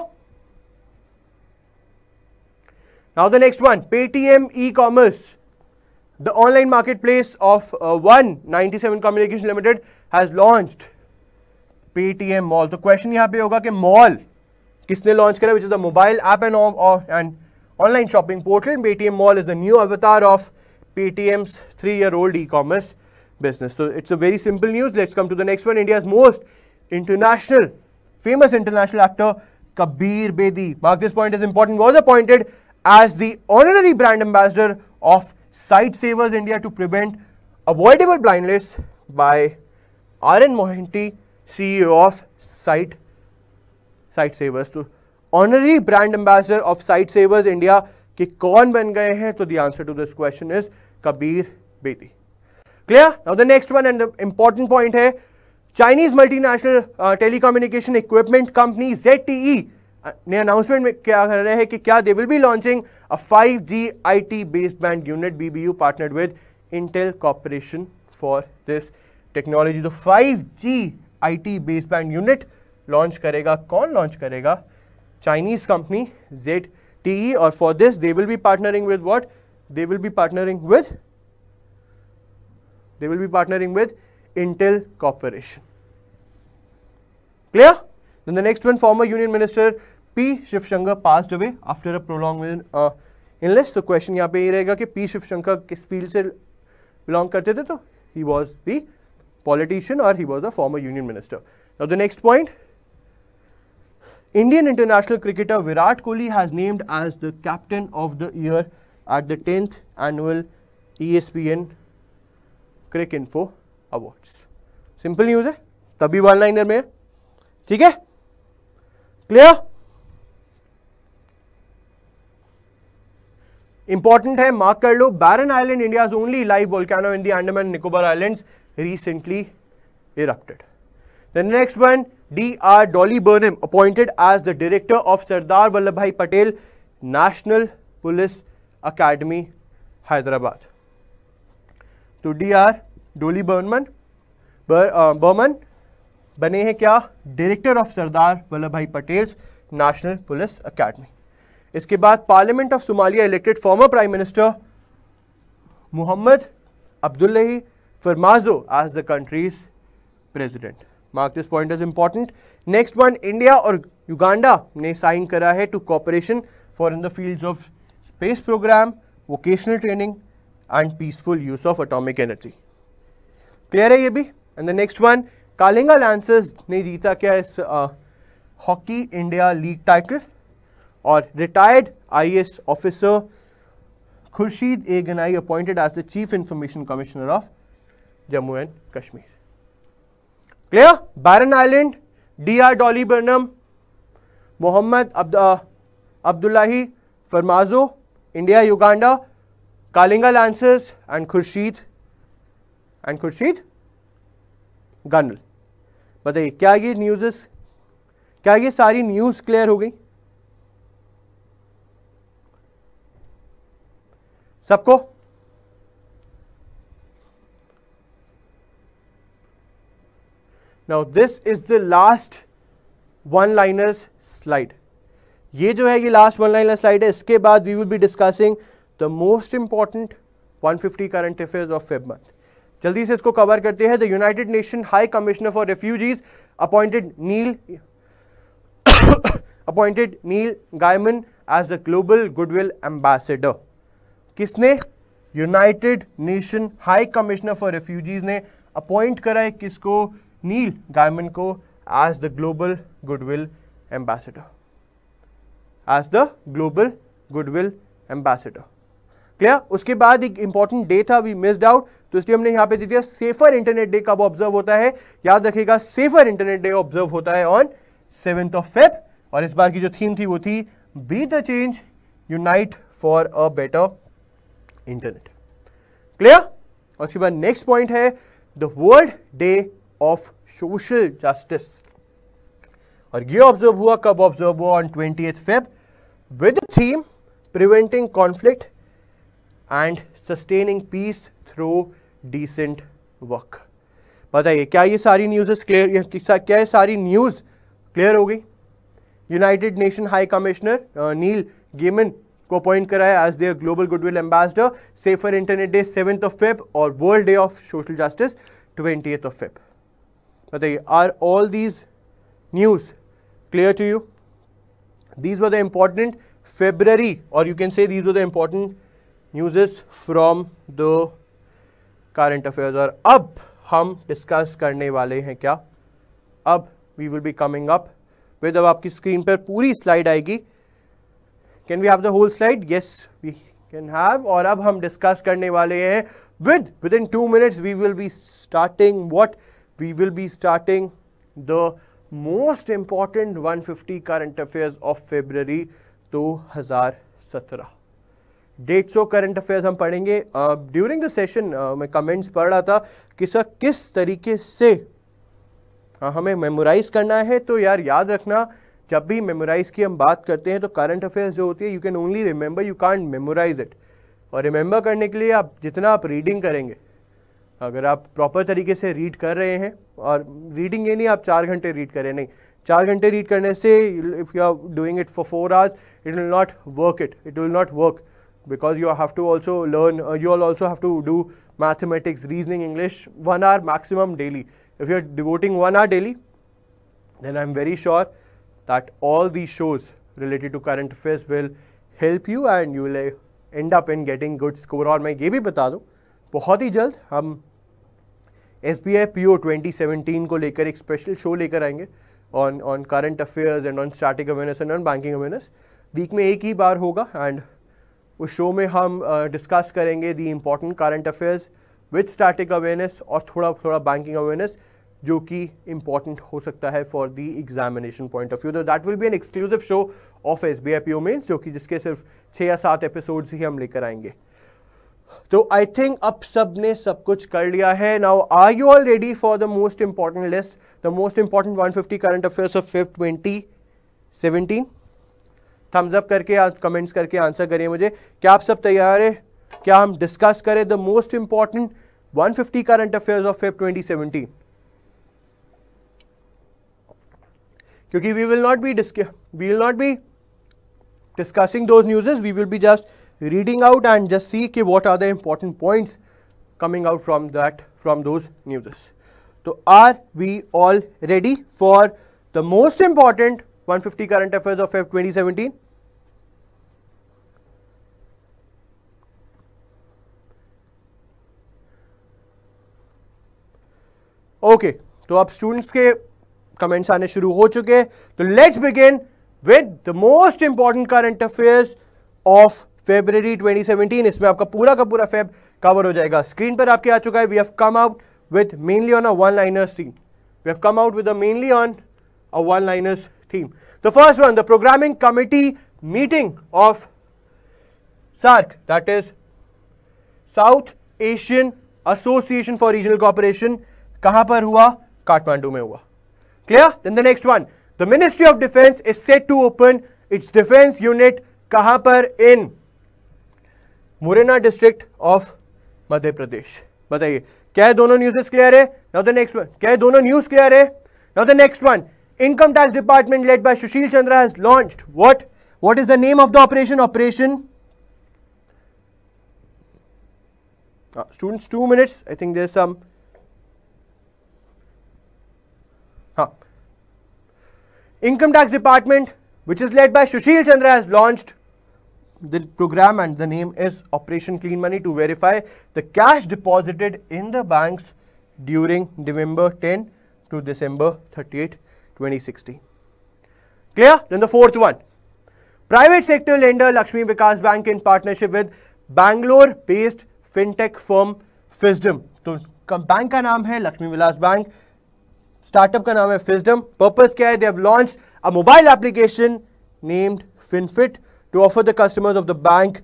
Now the next one, Paytm e-commerce. The online marketplace of uh, 197 Communication Limited has launched Paytm Mall. The question here will be mall किसने launch करा which is the mobile app and, or, and online shopping portal. Paytm Mall is the new avatar of Paytm's three-year-old e-commerce business. So it's a very simple news. Let's come to the next one. India's most international, famous international actor Kabir Bedi. Mark this point is important. Was appointed as the honorary brand ambassador of Sight Savers India to prevent avoidable blindness by RN Mohanty, CEO of Sight, Sight Savers. So, honorary brand ambassador of Sight Savers India, ki kaun ban gaye hai? So, the answer to this question is Kabir Bedi. Clear? Now, the next one and the important point is Chinese multinational uh, telecommunication equipment company ZTE ने announcement में क्या कर रहे हैं कि क्या they will be launching a 5G IT based band unit BBU partnered with Intel Corporation for this technology तो 5G IT based band unit launch करेगा कौन लॉन्च करेगा चाइनीज कंपनी जेड टी और for this they will be partnering with what they will be partnering with they will be partnering with Intel Corporation clear Then the next one, former Union Minister P. Shivshankar passed away after a prolonged uh, illness. So question यहाँ पे ये रहेगा कि P. Shivshankar किस field से belong करते थे तो he was the politician or he was a former Union Minister. Now the next point, Indian international cricketer Virat Kohli has named as the captain of the year at the 10th annual ESPN Crick Info Awards. news hai tabhi one liner mein hai theek hai clear important है mark कर लो Barren Island India only live volcano in the Andaman Nicobar Islands recently erupted the next one dr dolly burnham appointed as the director of sardar vallabhbhai patel national police academy hyderabad तो D R Doley Barman Burman बने हैं क्या director of सरदार वल्लभ भाई Patel national police academy इसके बाद parliament of Somalia elected former prime minister Mohamed Abdullahi Farmajo as the country's president mark this point is important next one India और Uganda ने sign करा है two cooperation for in the field of space programme vocational training and peaceful use of atomic energy clear है ये भी and the next one Kalinga Lancers ने जीता क्या इस हॉकी इंडिया लीग टाइटल और retired IAS officer Khurshid A Ganai appointed as the chief information commissioner of Jammu and Kashmir clear Barren Island D R Doley Barman Mohamed Abdullahi Farmajo India Uganda Kalinga Lancers and Khurshid and Khurshid Ganai बताइए क्या ये न्यूज़ेस क्या ये सारी न्यूज़ क्लियर हो गई सबको now this is the last one liners slide ये जो है ये लास्ट वन लाइनर स्लाइड है इसके बाद we will be discussing the most important 150 current affairs of Feb month जल्दी से इसको कवर करते हैं the United Nation high commissioner for refugees appointed Neil appointed Neil Gaiman as the global goodwill ambassador किसने United Nation high commissioner for refugees ने appoint करा है किसको नील गायमन को as the global goodwill ambassador as the global goodwill ambassador clear उसके बाद एक important day था वी मिस्ड आउट तो इसलिए हमने यहां पे दे दिया सेफर इंटरनेट डे कब ऑब्जर्व होता है याद रखेगा सेफर इंटरनेट डे ऑब्जर्व होता है ऑन सेवेंथ ऑफ फेब और इस बार की जो थीम थी वो थी be the change unite for a better internet clear और उसके बाद नेक्स्ट पॉइंट है the world day of social justice और ये ऑब्जर्व हुआ कब ऑब्जर्व हुआ on twenty Feb with theme preventing conflict and sustaining peace through decent work बताइए क्या ये सारी न्यूज़ क्लियर क्या ये सारी न्यूज़ क्लियर हो गई United Nation high commissioner Neil Gaiman को अपॉइंट कराया as their global goodwill ambassador safer internet day seventh of Feb और world day of social justice twenty of Feb बताइए are all these news clear to you these were the important February और you can say these were the important news from the current affairs और अब हम discuss करने वाले हैं क्या अब we will be coming up with अब आपकी स्क्रीन पर पूरी स्लाइड आएगी can we have the whole slide yes we can have और अब हम डिस्कस करने वाले हैं with within two minutes we will be starting what we will be starting the most important fifty current affairs of February सत्रह डेढ़ सौ current affairs हम पढ़ेंगे ड्यूरिंग द सेशन मैं कमेंट्स पढ़ रहा था कि सर किस तरीके से हाँ, हमें मेमोराइज़ करना है तो यार याद रखना जब भी मेमोराइज़ की हम बात करते हैं तो करंट अफेयर्स जो होती है you can only remember you can't memorize it और रिमेंबर करने के लिए आप जितना आप रीडिंग करेंगे अगर आप प्रॉपर तरीके से रीड कर रहे हैं और रीडिंग ये नहीं आप चार घंटे रीड करें नहीं चार घंटे रीड करने से if you are doing it for four hours it will not work it it will not work because you have to also learn, uh, you all also have to do mathematics, reasoning, English, one hour maximum daily. If you're devoting one hour daily, then I'm very sure that all these shows related to current affairs will help you and you will uh, end up in getting good score. और मैं ये भी बता you बहुत ही जल्द हम S B I P O twenty seventeen को लेकर static awareness, and लेकर आएंगे on on current affairs and on उस शो में हम डिस्कस करेंगे the important current affairs with static awareness और थोड़ा थोड़ा बैंकिंग अवेयरनेस जो कि इम्पॉर्टेंट हो सकता है for the examination point of view तो that will be an exclusive show of S B I P जो कि जिसके सिर्फ छः या सात एपिसोड्स ही हम लेकर आएंगे तो आई थिंक अब सब ने सब कुछ कर लिया है now are you all ready for the most important list the most important 150 current affairs of fifth twenty seventeen thumbs up करके कमेंट्स करके आंसर करिए मुझे क्या आप सब तैयार है क्या हम डिस्कस करें the most important 150 current affairs of Feb 2017 क्योंकि we will not be we will not be discussing those newses we will be just reading out and just see कि what are the important points coming out from that from those newses तो are we all ready for the most important fifty 150 current affairs twenty 2017 okay तो अब students के comments आने शुरू हो चुके हैं तो let's begin with the most important current affairs of February 2017 इसमें आपका पूरा का पूरा फेब कवर हो जाएगा स्क्रीन पर आपके आ चुका है we have come out with mainly on a one liner scene we have come out with mainly on a one liners theme. The first one, the programming committee meeting of SARC, that is South Asian Association for Regional Cooperation, कहां पर हुआ? काठमांडू में हुआ. Clear? Then the next one, the Ministry of Defense is set to open its defense unit कहां पर? In Morena district of Madhya Pradesh बताइए क्या दोनों न्यूजेस क्लियर है नाउ द नेक्स्ट वन क्या दोनों न्यूज क्लियर है now the next one Income Tax Department led by Sushil Chandra has launched what? What is the name of the operation? Operation. Uh, students, two minutes. I think there's some. Huh. Income Tax Department, which is led by Sushil Chandra, has launched the program and the name is Operation Clean Money to verify the cash deposited in the banks during November 10 to December 38, 2016. Clear? Then the fourth one. Private sector lender Lakshmi Vikas Bank in partnership with Bangalore based fintech firm Fisdom. तो bank का नाम है लक्ष्मी विलास bank startup का नाम है फिजडम purpose क्या है they have launch a mobile application named FinFit to offer the customers of the bank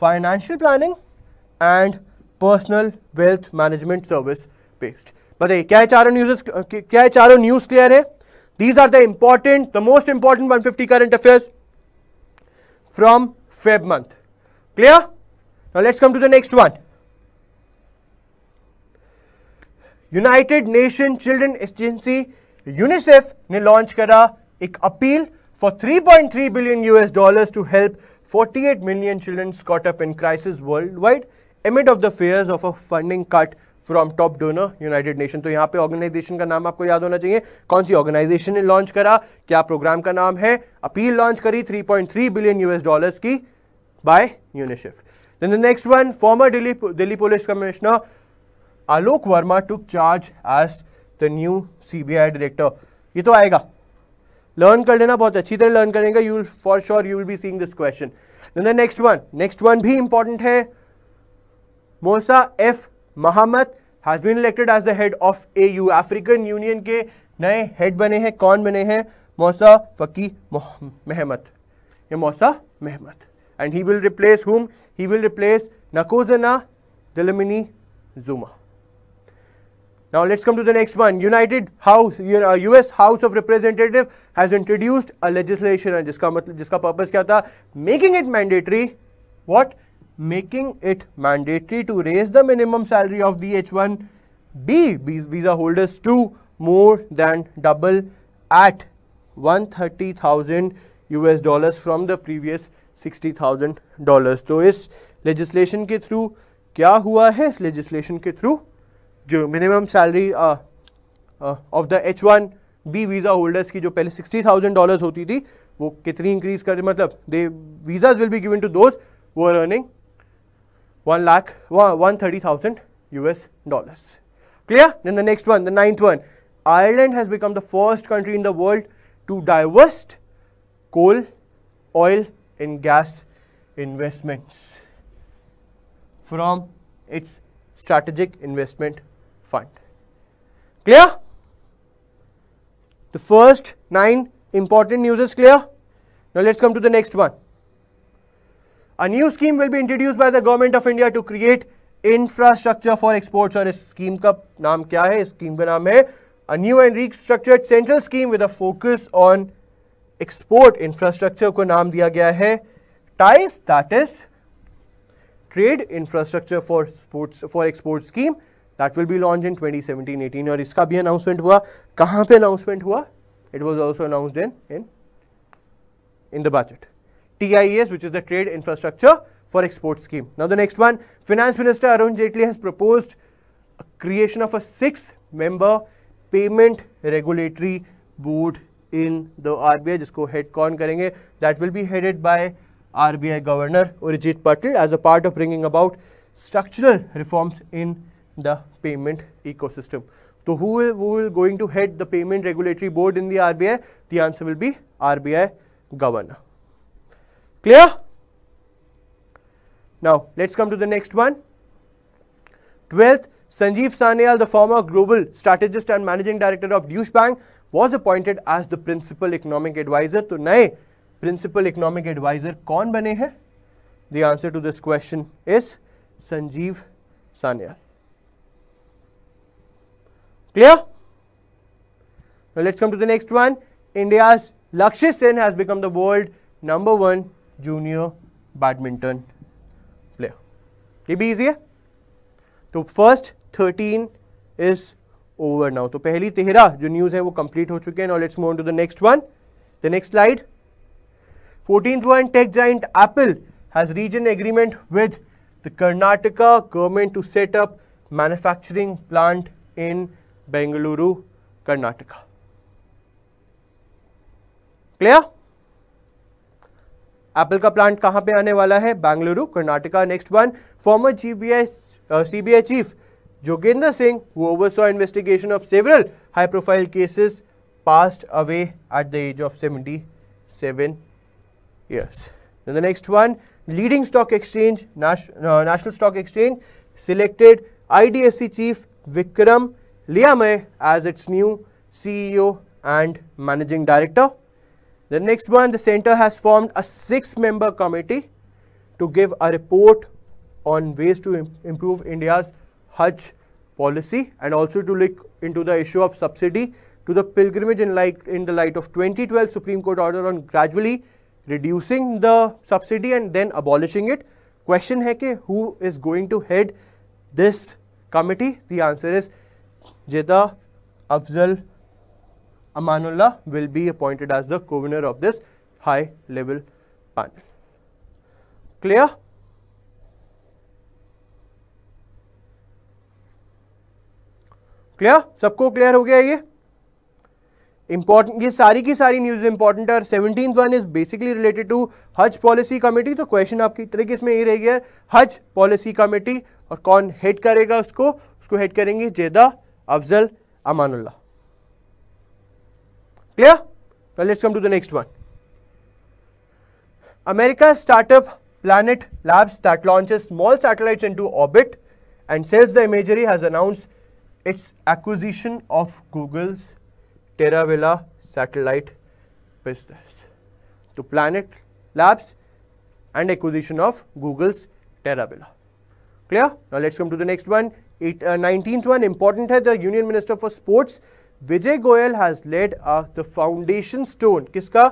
financial planning and personal wealth management service based बताइए क्या है चारों न्यूज क्या है चारों न्यूज क्लियर है these are the important the most important 150 current affairs from feb month clear now let's come to the next one united Nations Children's agency unicef ne launch kara ek appeal for 3.3 billion us dollars to help 48 million children caught up in crisis worldwide amid of the fears of a funding cut from top donor United Nation तो यहाँ पे organisation का नाम आपको याद होना चाहिए कौन सी ऑर्गेनाइजेशन ने लॉन्च करा क्या प्रोग्राम का नाम है अपील लॉन्च करी 3.3 बिलियन यूएस डॉलर्स की by UNICEF then the next one former Delhi Delhi police commissioner Alok Verma took charge as the new CBI director ये तो आएगा लर्न कर लेना बहुत अच्छी तरह लर्न करेंगे you for sure you will be seeing this question next one next one भी इंपॉर्टेंट है Moussa F Mahamat has been elected as the head of AU. African Union के नए हेड बने हैं कौन बने हैं मौसा फकी महमद या Moussa Mahamat and he will replace whom he will replace नकोजना दिलमिनी जुमा Now let's come to the next one. United House, U.S. House of Representative has introduced a legislation जिसका मतलब जिसका purpose क्या था? Making it mandatory what making it mandatory to raise the minimum salary of the H1B visa holders to more than double at 130,000 US dollars from the previous 60,000 dollars. So, इस legislation के through क्या हुआ है इस legislation के through जो minimum salary uh, uh, of the H1B visa holders की जो पहले 60,000 dollars होती थी वो कितनी increase कर मतलब the visas will be given to those who are earning 1 lakh, 130,000 US dollars. Clear? Then the next one, the ninth one. Ireland has become the first country in the world to divest coal, oil and gas investments from its strategic investment fund. Clear? The first nine important news is clear. Now let's come to the next one. A new scheme will be introduced by the government of India to create infrastructure for exports. और इस scheme का नाम क्या है इस scheme का नाम है a new and restructured central scheme with a focus on export infrastructure को नाम दिया गया है TIES that is Trade Infrastructure for Sports for Export Scheme that will be launched in 2017-18 और इसका भी announcement हुआ कहाँ पे announcement हुआ? It was also announced in in in the budget. TIES, which is the Trade Infrastructure for Export Scheme. Now, the next one, Finance Minister Arun Jaitley has proposed creation of a six-member payment regulatory board in the RBI, जिसको head con That will be headed by RBI Governor Urijit Patil as a part of bringing about structural reforms in the payment ecosystem. So who will, who will going to head the payment regulatory board in the RBI? The answer will be RBI Governor. clear now let's come to the next one 12th sanjeev sanyal the former global strategist and managing director of deutsche bank was appointed as the principal economic advisor to naye principal economic advisor kaun bane hai the answer to this question is sanjeev sanyal clear now let's come to the next one india's lakshya sen has become the world number 1 junior badminton player ये भी easy है तो first thirteen is over now तो पहली तेरह जो news है वो कंप्लीट हो चुके हैं now let's move to the next one the next slide fourteen one tech giant Apple has reason agreement with the Karnataka government to set up manufacturing plant in Bengaluru Karnataka clear Apple का plant कहां पे आने वाला है Bengaluru Karnataka next one former GBI CBI chief Joginder Singh who oversaw investigation of several high profile cases passed away at the age of seventy seven years the next one leading stock exchange national stock exchange selected IDFC chief Vikram लिया Limaye as its new CEO and managing director The next one, the center has formed a six-member committee to give a report on ways to Im improve India's Hajj policy and also to look into the issue of subsidy to the pilgrimage in, in the light of 2012 Supreme Court order on gradually reducing the subsidy and then abolishing it. Question hai ke, who is going to head this committee? The answer is Jeda Afzal Amanullah will be appointed as the governor of this high level panel. Clear? Clear सबको clear हो गया ये important ये सारी की सारी news important है seventeen one is basically related to Haj policy committee तो क्वेश्चन आपकी ट्रिक इसमें ये रहेगी यार हज पॉलिसी कमेटी और कौन हेड करेगा उसको उसको हेड करेंगे जेदा Afzal Amanullah Clear? Now let's come to the next one. America startup Planet Labs that launches small satellites into orbit and sells the imagery has announced its acquisition of Google's Terravilla satellite business. To Planet Labs and acquisition of Google's Terravilla. Clear? Now let's come to the next one. It, uh, 19th one, important hai, the Union Minister for Sports Vijay Goel has laid the foundation stone किसका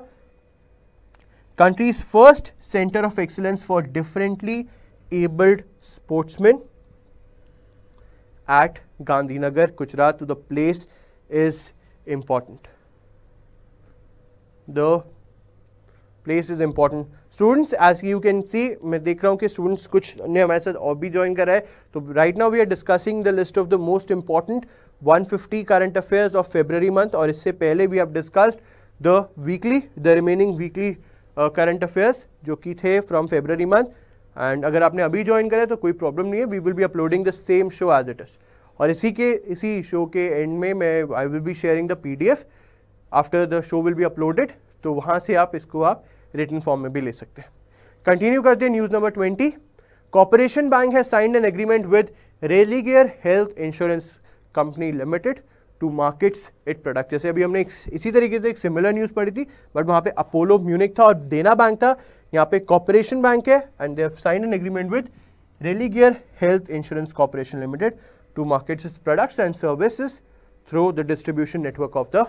country's first centre of excellence for differently abled sportsman at Gandhinagar Gujarat the place is important the place is important students as you can see मैं देख रहा हूं कि students कुछ ने हमारे साथ और भी ज्वाइन करा है तो right now we are discussing the list of the most important 150 current affairs of February month और इससे पहले भी आप discussed the weekly the remaining weekly current affairs जो कि थे फ्रॉम फेब्रवरी मंथ एंड अगर आपने अभी ज्वाइन करें तो कोई प्रॉब्लम नहीं है we will be uploading the same show as it is और इसी के इसी शो के एंड में मैं I will be sharing the P D F after the show will be uploaded तो वहाँ से आप इसको आप रिटर्न फॉर्म में भी ले सकते हैं कंटिन्यू करते हैं news number twenty corporation bank है signed an agreement with Religare health insurance company limited to markets its product जैसे अभी हमने इसी तरीके से एक सिमिलर न्यूज़ पढ़ी थी बट वहाँ पे अपोलो म्यूनिक था और देना बैंक था यहाँ पे कॉपोरेशन बैंक है and they've sign an agreement with Religare health insurance corporation limited to markets its products and services through the distribution network of the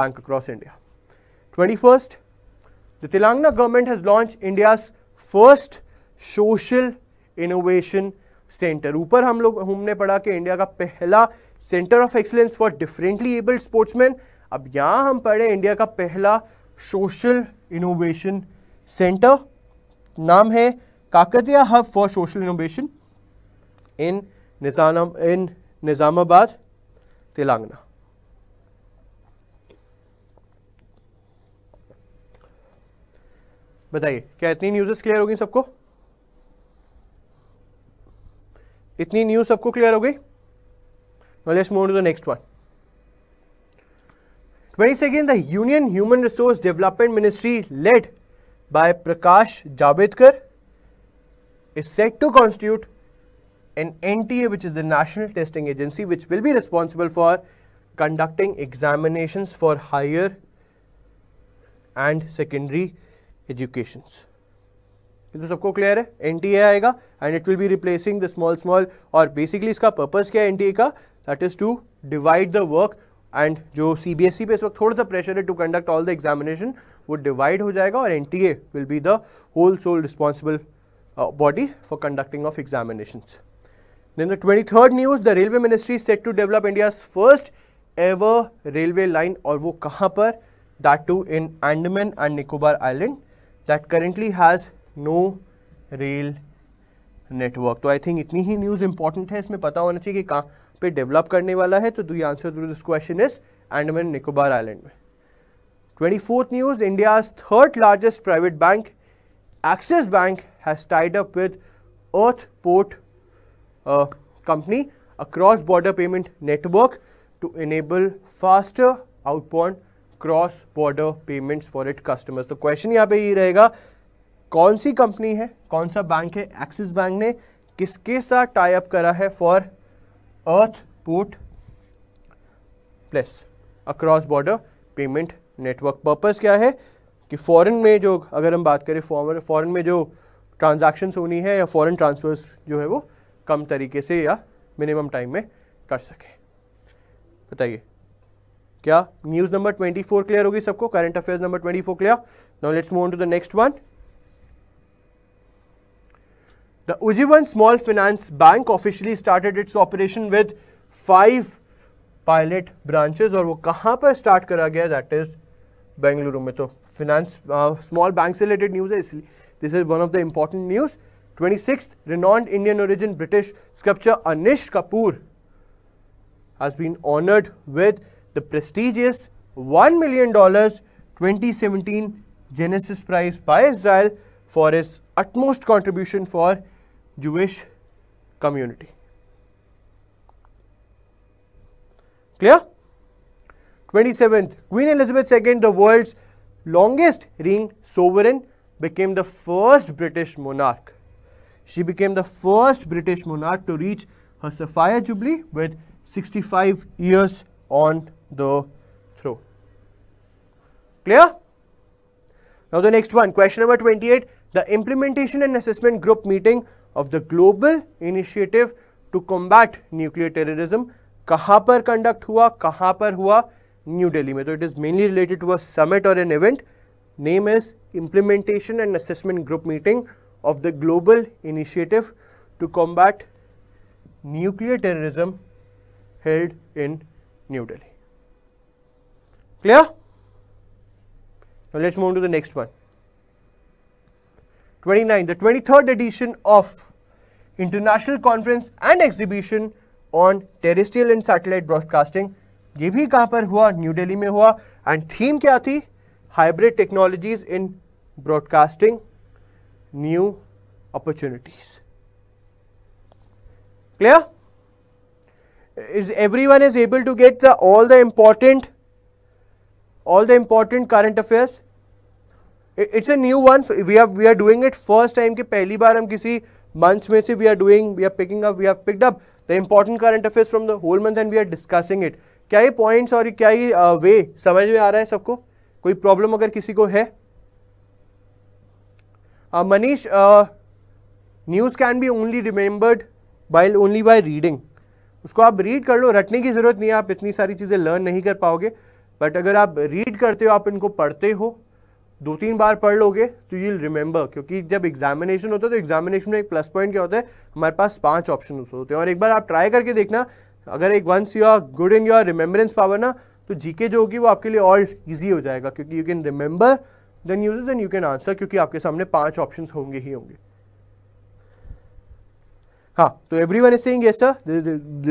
bank across India twenty first the Telangana government has launch India's first social innovation centre ऊपर हम लोग हमने पढ़ा कि India का पहला centre of excellence for differently abled sportsman अब यहाँ हम पढ़े इंडिया का पहला सोशल इनोवेशन सेंटर नाम है Kakatiya hub for social innovation in Nizam in Nizamabad Telangana बताइए क्या इतनी न्यूज़ेस क्लियर होगी सबको इतनी न्यूज सबको क्लियर हो गई next one twenty second the union human resource development ministry led by Prakash Javadekar is set to constitute an N T A which is the national testing agency which will be responsible for conducting examination for higher and secondary educations ये तो सबको clear है N आएगा and it will be replacing the small small और basically इसका purpose क्या है N का that is to divide the work and जो सी बी एस ई पे इस वक्त थोड़ा सा प्रेशर है to conduct all the examination वो डिवाइड हो जाएगा और N T A will be the whole sole responsible body for conducting of examination दिन the third news the railway ministry set to develop India India's first ever railway line और वो कहाँ पर? That too in Andaman and Nicobar island that currently has no rail network तो I think इतनी ही news important है इसमें पता होना चाहिए कि कहाँ पे डेवलप करने वाला है तो the answer to this question is Andaman Nicobar island में twenty fourth news India third largest private bank Axis bank has tied up with Earthport company across border payment network to enable fast outbound cross border payment for its customers तो question यहाँ पे ये रहेगा कौन सी company है कौन सा बैंक है एक्सिस बैंक ने किसके साथ टाई अप करा है for Earthport plus across border payment network purpose क्या है कि फॉरेन में जो अगर हम बात करें फॉरेन में जो ट्रांजैक्शंस होनी है या फॉरेन ट्रांसफर्स जो है वो कम तरीके से या मिनिमम टाइम में कर सके बताइए क्या न्यूज़ नंबर 24 क्लियर होगी सबको current affairs number 24 clear now let's move on to the next one The Ujjivan Small Finance Bank officially started its operation with five pilot branches and वो कहाँ start करा that Bangalore. बेंगलुरु में finance uh, small bank related news this is one of the important news 26th renowned Indian origin British sculptor Anish Kapoor has been honored with the prestigious $1 million 2017 Genesis Prize by Israel for his utmost contribution for Jewish community. Clear? 27th, Queen Elizabeth II, the world's longest reigning sovereign, became the first British monarch. She became the first British monarch to reach her Sapphire Jubilee with 65 years on the throne. Clear? Now the next one, question number 28, the implementation and assessment group meeting of the Global Initiative to Combat Nuclear Terrorism कहाँ पर conduct हुआ कहाँ पर हुआ new Delhi में तो it is mainly related to a summit और an event name is implementation and assessment group meeting of the global initiative to combat nuclear terrorism held in new Delhi clear let's move to the next one 29, the 23rd edition of International Conference and Exhibition on Terrestrial and Satellite Broadcasting. ये भी कहाँ पर हुआ New Delhi में हुआ And theme क्या थी Hybrid Technologies in Broadcasting. New Opportunities. Clear? Is everyone is able to get the all the all the important current affairs it's a new one we are we are doing it first time कि पहली बार हम किसी मंथ में से we are doing we are picking up we are picked up the important current affairs from the whole month and we are discussing it क्या ये पॉइंट्स और क्या ये वे uh, समझ में आ रहा है सबको कोई प्रॉब्लम अगर किसी को है मनीष news can be only remembered by only by reading उसको आप रीड कर लो रटने की ज़रूरत नहीं है आप इतनी सारी चीज़ें लर्न नहीं कर पाओगे बट अगर आप रीड करते हो आप इनको पढ़ते हो दो तीन बार पढ़ लोगे तो यू रिमेंबर क्योंकि जब एग्जामिनेशन होता है तो एग्जामिनेशन में एक प्लस पॉइंट क्या होता है हमारे पास पांच ऑप्शन होते हैं और एक बार आप ट्राई करके देखना अगर एक once you are good in your remembrance power ना तो जीके जो होगी वो आपके लिए ऑल ईजी हो जाएगा क्योंकि you can remember the news and you can answer क्योंकि आपके सामने पांच ऑप्शन होंगे ही होंगे हाँ तो every one is saying sir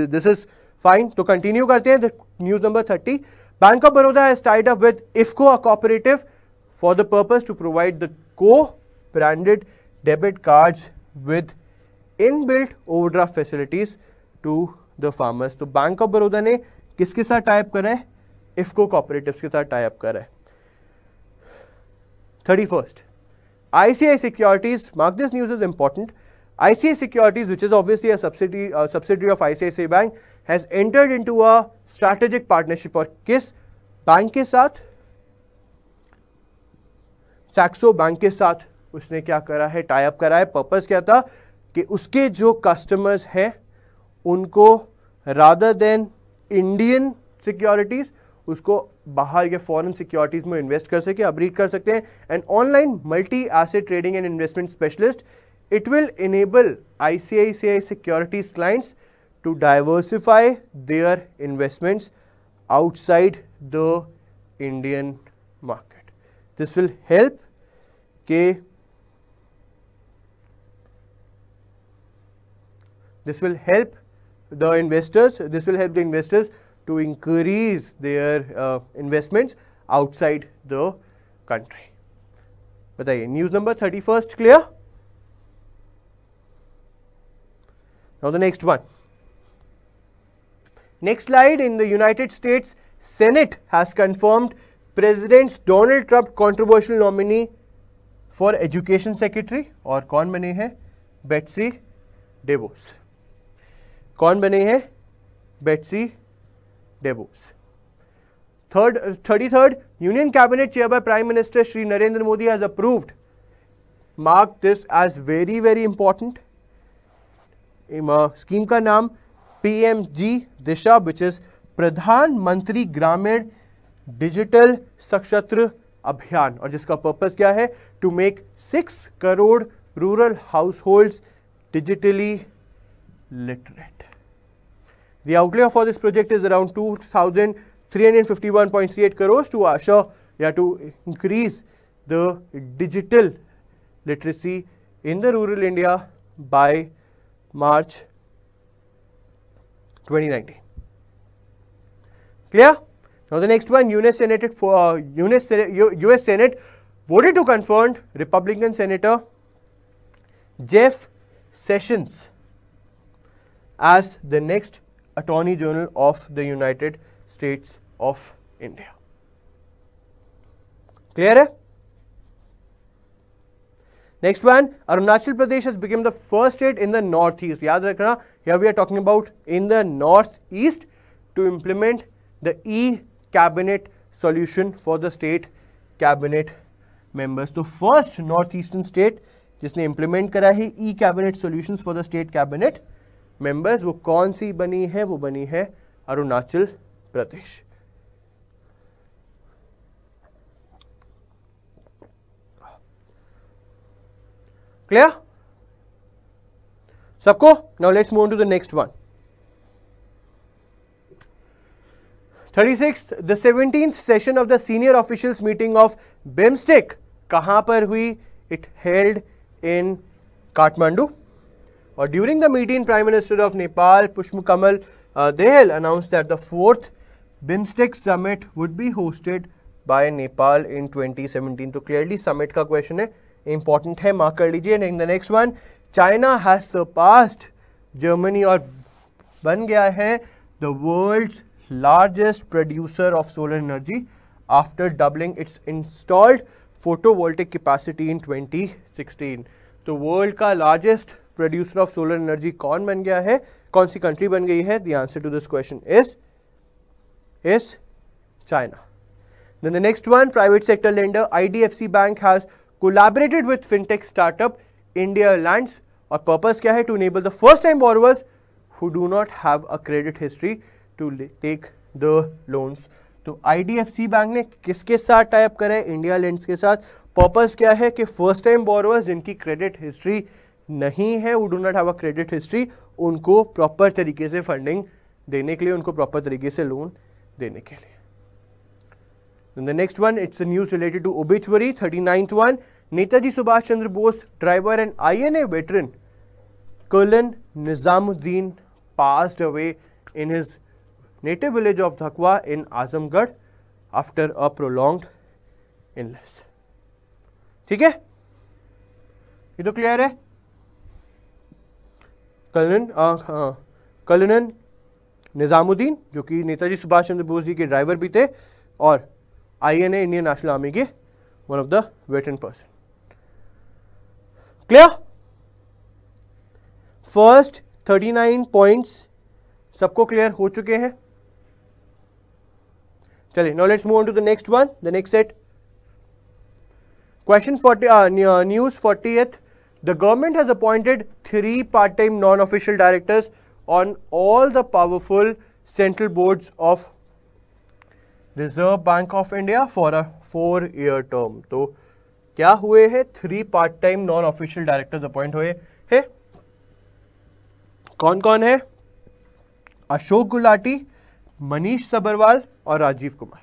this is fine तो कंटिन्यू करते हैं news number thirty bank of Baroda है tied up with IFFCO a cooperative for the purpose to provide the co-branded debit cards with inbuilt overdraft facilities to the farmers तो bank of Baroda ने किसके साथ type करा है इफ्को कॉपरेटिव्स के साथ up करा है thirty first ICI Securities, mark this news is important. ICI Securities, which is obviously a subsidiary, uh, subsidiary of ICICI Bank, has entered into a strategic partnership. और किस बैंक के साथ सैक्सो बैंक के साथ उसने क्या करा है टाइप करा है पर्पज़ क्या था कि उसके जो कस्टमर्स हैं उनको रादर देन इंडियन सिक्योरिटीज़ उसको बाहर या फॉरेन सिक्योरिटीज़ में इन्वेस्ट कर सके अब कर सकते हैं and online multi asset trading and investment specialist it will enable ICICI securities clients to diversify their investments outside the Indian market this will help k this will help the investors this will help the investors to increase their uh, investments outside the country but again, news number 31st clear now the next one next slide in the united states senate has confirmed president's donald trump controversial nominee for education secretary और कौन बने हैं Betsy DeVos कौन बने हैं Betsy DeVos third thirty third union cabinet chair by prime minister Shri Narendra Modi has approved mark this as very very important scheme का नाम PMG Disha which is प्रधानमंत्री ग्रामीण डिजिटल सशस्त्र अभियान और जिसका पर्पस क्या है to make 6 crore rural households digitally literate. The outlay for this project is around 2,351.38 crores to assure yeah, to increase the digital literacy in the rural India by March 2019. Clear? Now the next one, US Senate for uh, US, US Senate voted to confirm Republican Senator Jeff Sessions as the next Attorney General of the United States of India. Clear? Next one, Arunachal Pradesh has become the first state in the northeast. Yaad rakhna, here we are talking about in the northeast to implement the e-cabinet solution for the state cabinet members तो first north eastern state जिसने implement करा है e cabinet solutions for the state cabinet members वो कौन सी बनी है वो बनी है अरुणाचल प्रदेश क्लियर सबको now let's move to the next one 36th, the 17th session of the senior officials meeting of BIMSTEC कहाँ पर हुई इट हेल्ड इन काठमांडू और during the meeting prime minister of Nepal Pushpa Kamal Dahal announce that the fourth BIMSTEC summit would be hosted by Nepal in 2017 तो clearly summit का question है important है mark कर लीजिए in the next one China has surpassed Germany और बन गया है the world's largest producer of solar energy after doubling its installed photovoltaic capacity in 2016 So, world largest producer of solar energy, energy कौन बन गया है कौन सी कंट्री बन गई है the answer to this question is Then the next one, private sector lender IDFC Bank has collaborated with fintech startup India Lands. और purpose क्या है? To enable the first time borrowers who do not have a credit history to take the loans तो सी bank ने किसके साथ type करा है इंडिया लेंड्स के साथ पर्पज़ क्या है कि फर्स्ट टाइम बोरवर्स जिनकी क्रेडिट हिस्ट्री नहीं है वो do not have a credit history उनको प्रॉपर तरीके से फंडिंग देने के लिए उनको प्रॉपर तरीके से लोन देने के लिए the next one it's news related to obituary thirty ninth one Netaji Subhash Chandra Bose driver and I N A veteran colonel Nizamuddin passed away in his native village of Dhakwa in Azamgarh after a prolonged illness. ठीक है ये तो clear है kiln कलनन हाँ, निज़ामुद्दीन जो कि नेताजी सुभाष चंद्र बोस जी के driver भी थे और आईएनए इंडियन नेशनल आर्मी के one of the veteran person clear first thirty nine points सबको क्लियर हो चुके हैं चलिए now let's move to the next one the next set question news forty eighth the government has appointed three part time non official directors on all the powerful central boards of reserve bank of India for a four year term तो क्या हुए हैं three part time non official directors appoint हुए हैं कौन कौन है अशोक गुलाटी मनीष सबरवाल और राजीव कुमार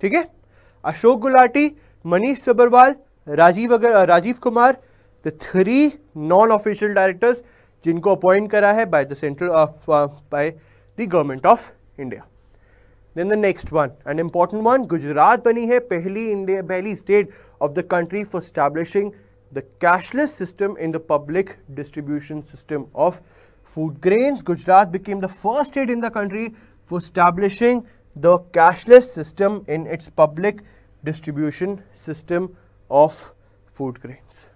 ठीक है अशोक गुलाटी मनीष सबरवाल राजीव अगर Rajiv Kumar the three non official directors जिनको अपॉइंट करा है by the central by the government of India then the next one and important one Gujarat बनी है पहली इंडिया पहली state of the country for establishing the cashless system in the public distribution system of food grains, Gujarat became the first state in the country for establishing the cashless system in its public distribution system of food grains.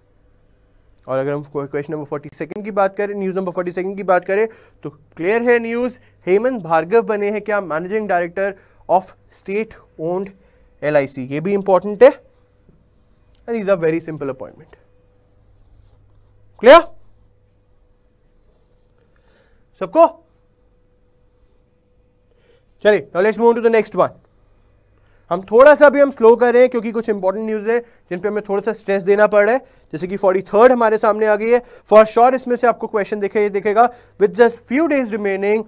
और अगर हम question number forty second की बात करें news number forty second की बात करें तो क्लियर है न्यूज़ हेमंत भार्गव बने हैं क्या managing director of state owned L ये भी इंपॉर्टेंट है and is a very simple appointment clear सबको चलिए now let's move to the next one हम थोड़ा सा भी हम स्लो कर रहे हैं क्योंकि कुछ इंपॉर्टेंट न्यूज़ है जिन पे हमें थोड़ा सा स्ट्रेस देना पड़ रहा है जैसे कि फोर्टी थर्ड हमारे सामने आ गई है फॉर श्योर इसमें से आपको क्वेश्चन दिखे दिखेगा with just few days remaining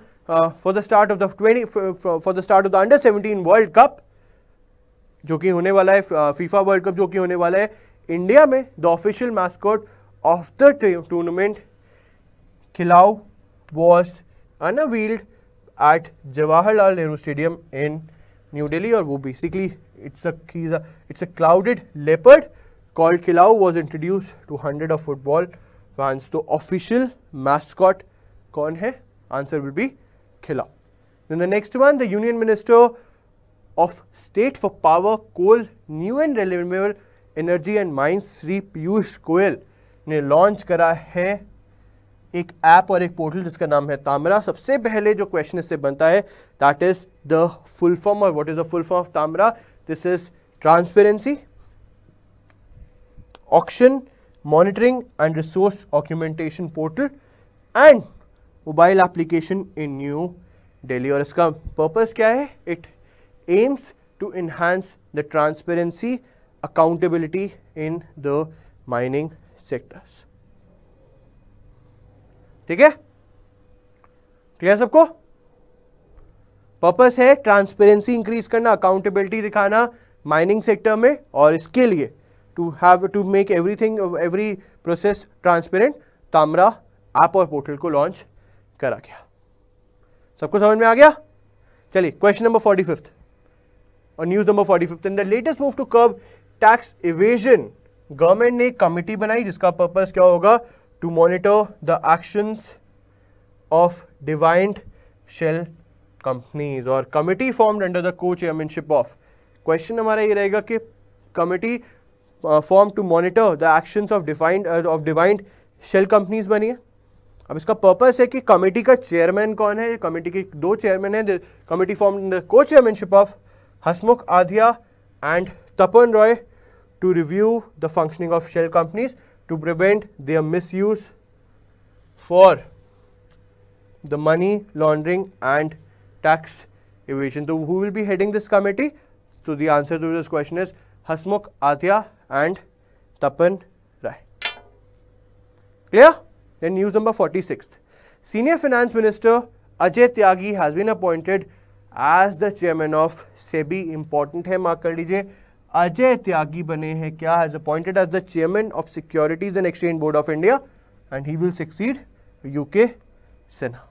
for the start of the twenty for the start of the under seventeen world cup जो कि होने वाला है फीफा वर्ल्ड कप जो कि होने वाला है इंडिया में the official mascot of the tournament Kheleo was unveiled at Jawaharlal Nehru Stadium in New Delhi or wo basically it's a, he's a it's a clouded leopard called Kilau was introduced to hundred of football fans. So official mascot कौन है answer will be Kilau Then the next one, the Union Minister of State for Power, Coal, New and Renewable Energy and Mines, Sri Piyush Goyal ने launch करा है एक app और एक portal जिसका नाम है तामरा सबसे पहले जो क्वेश्चन इससे बनता है that is the full form और what is the full form of TAMRA this is transparency auction monitoring and resource augmentation portal and mobile application in New Delhi और इसका पर्पज क्या है it aims to enhance the transparency accountability in the mining sectors ठीक है clear सबको purpose है transparency increase करना accountability दिखाना माइनिंग सेक्टर में और इसके लिए to have to make everything every process transparent TAMRA app और पोर्टल को लॉन्च करा गया सबको समझ में आ गया चलिए क्वेश्चन नंबर फोर्टी फिफ्थ और news number forty fifth in the latest move to curb tax evasion government ने एक बनाई जिसका पर्पज क्या होगा to monitor the actions of devined shell companies or committee formed under the co-chairmanship of question हमारा ये रहेगा कि committee uh, formed to monitor the actions of defined uh, of defined shell companies बनी है अब इसका पर्पस है कि कमेटी का चेयरमैन कौन है कमेटी के दो चेयरमैन हैं कमेटी फॉर्म को chairmanship of Hasmukh Adhia and Tapan Roy to review the functioning of shell companies to prevent their misuse for the money laundering and tax evasion. So, who will be heading this committee? So, the answer to this question is Hasmukh Athya and Tapan Rai. Clear? Then news number 46th. Senior Finance Minister Ajay Tyagi has been appointed as the chairman of SEBI. Important है mark कर अजय त्यागी बने हैं क्या has appointed as the chairman of securities and exchange board of India and he will succeed U K Sinha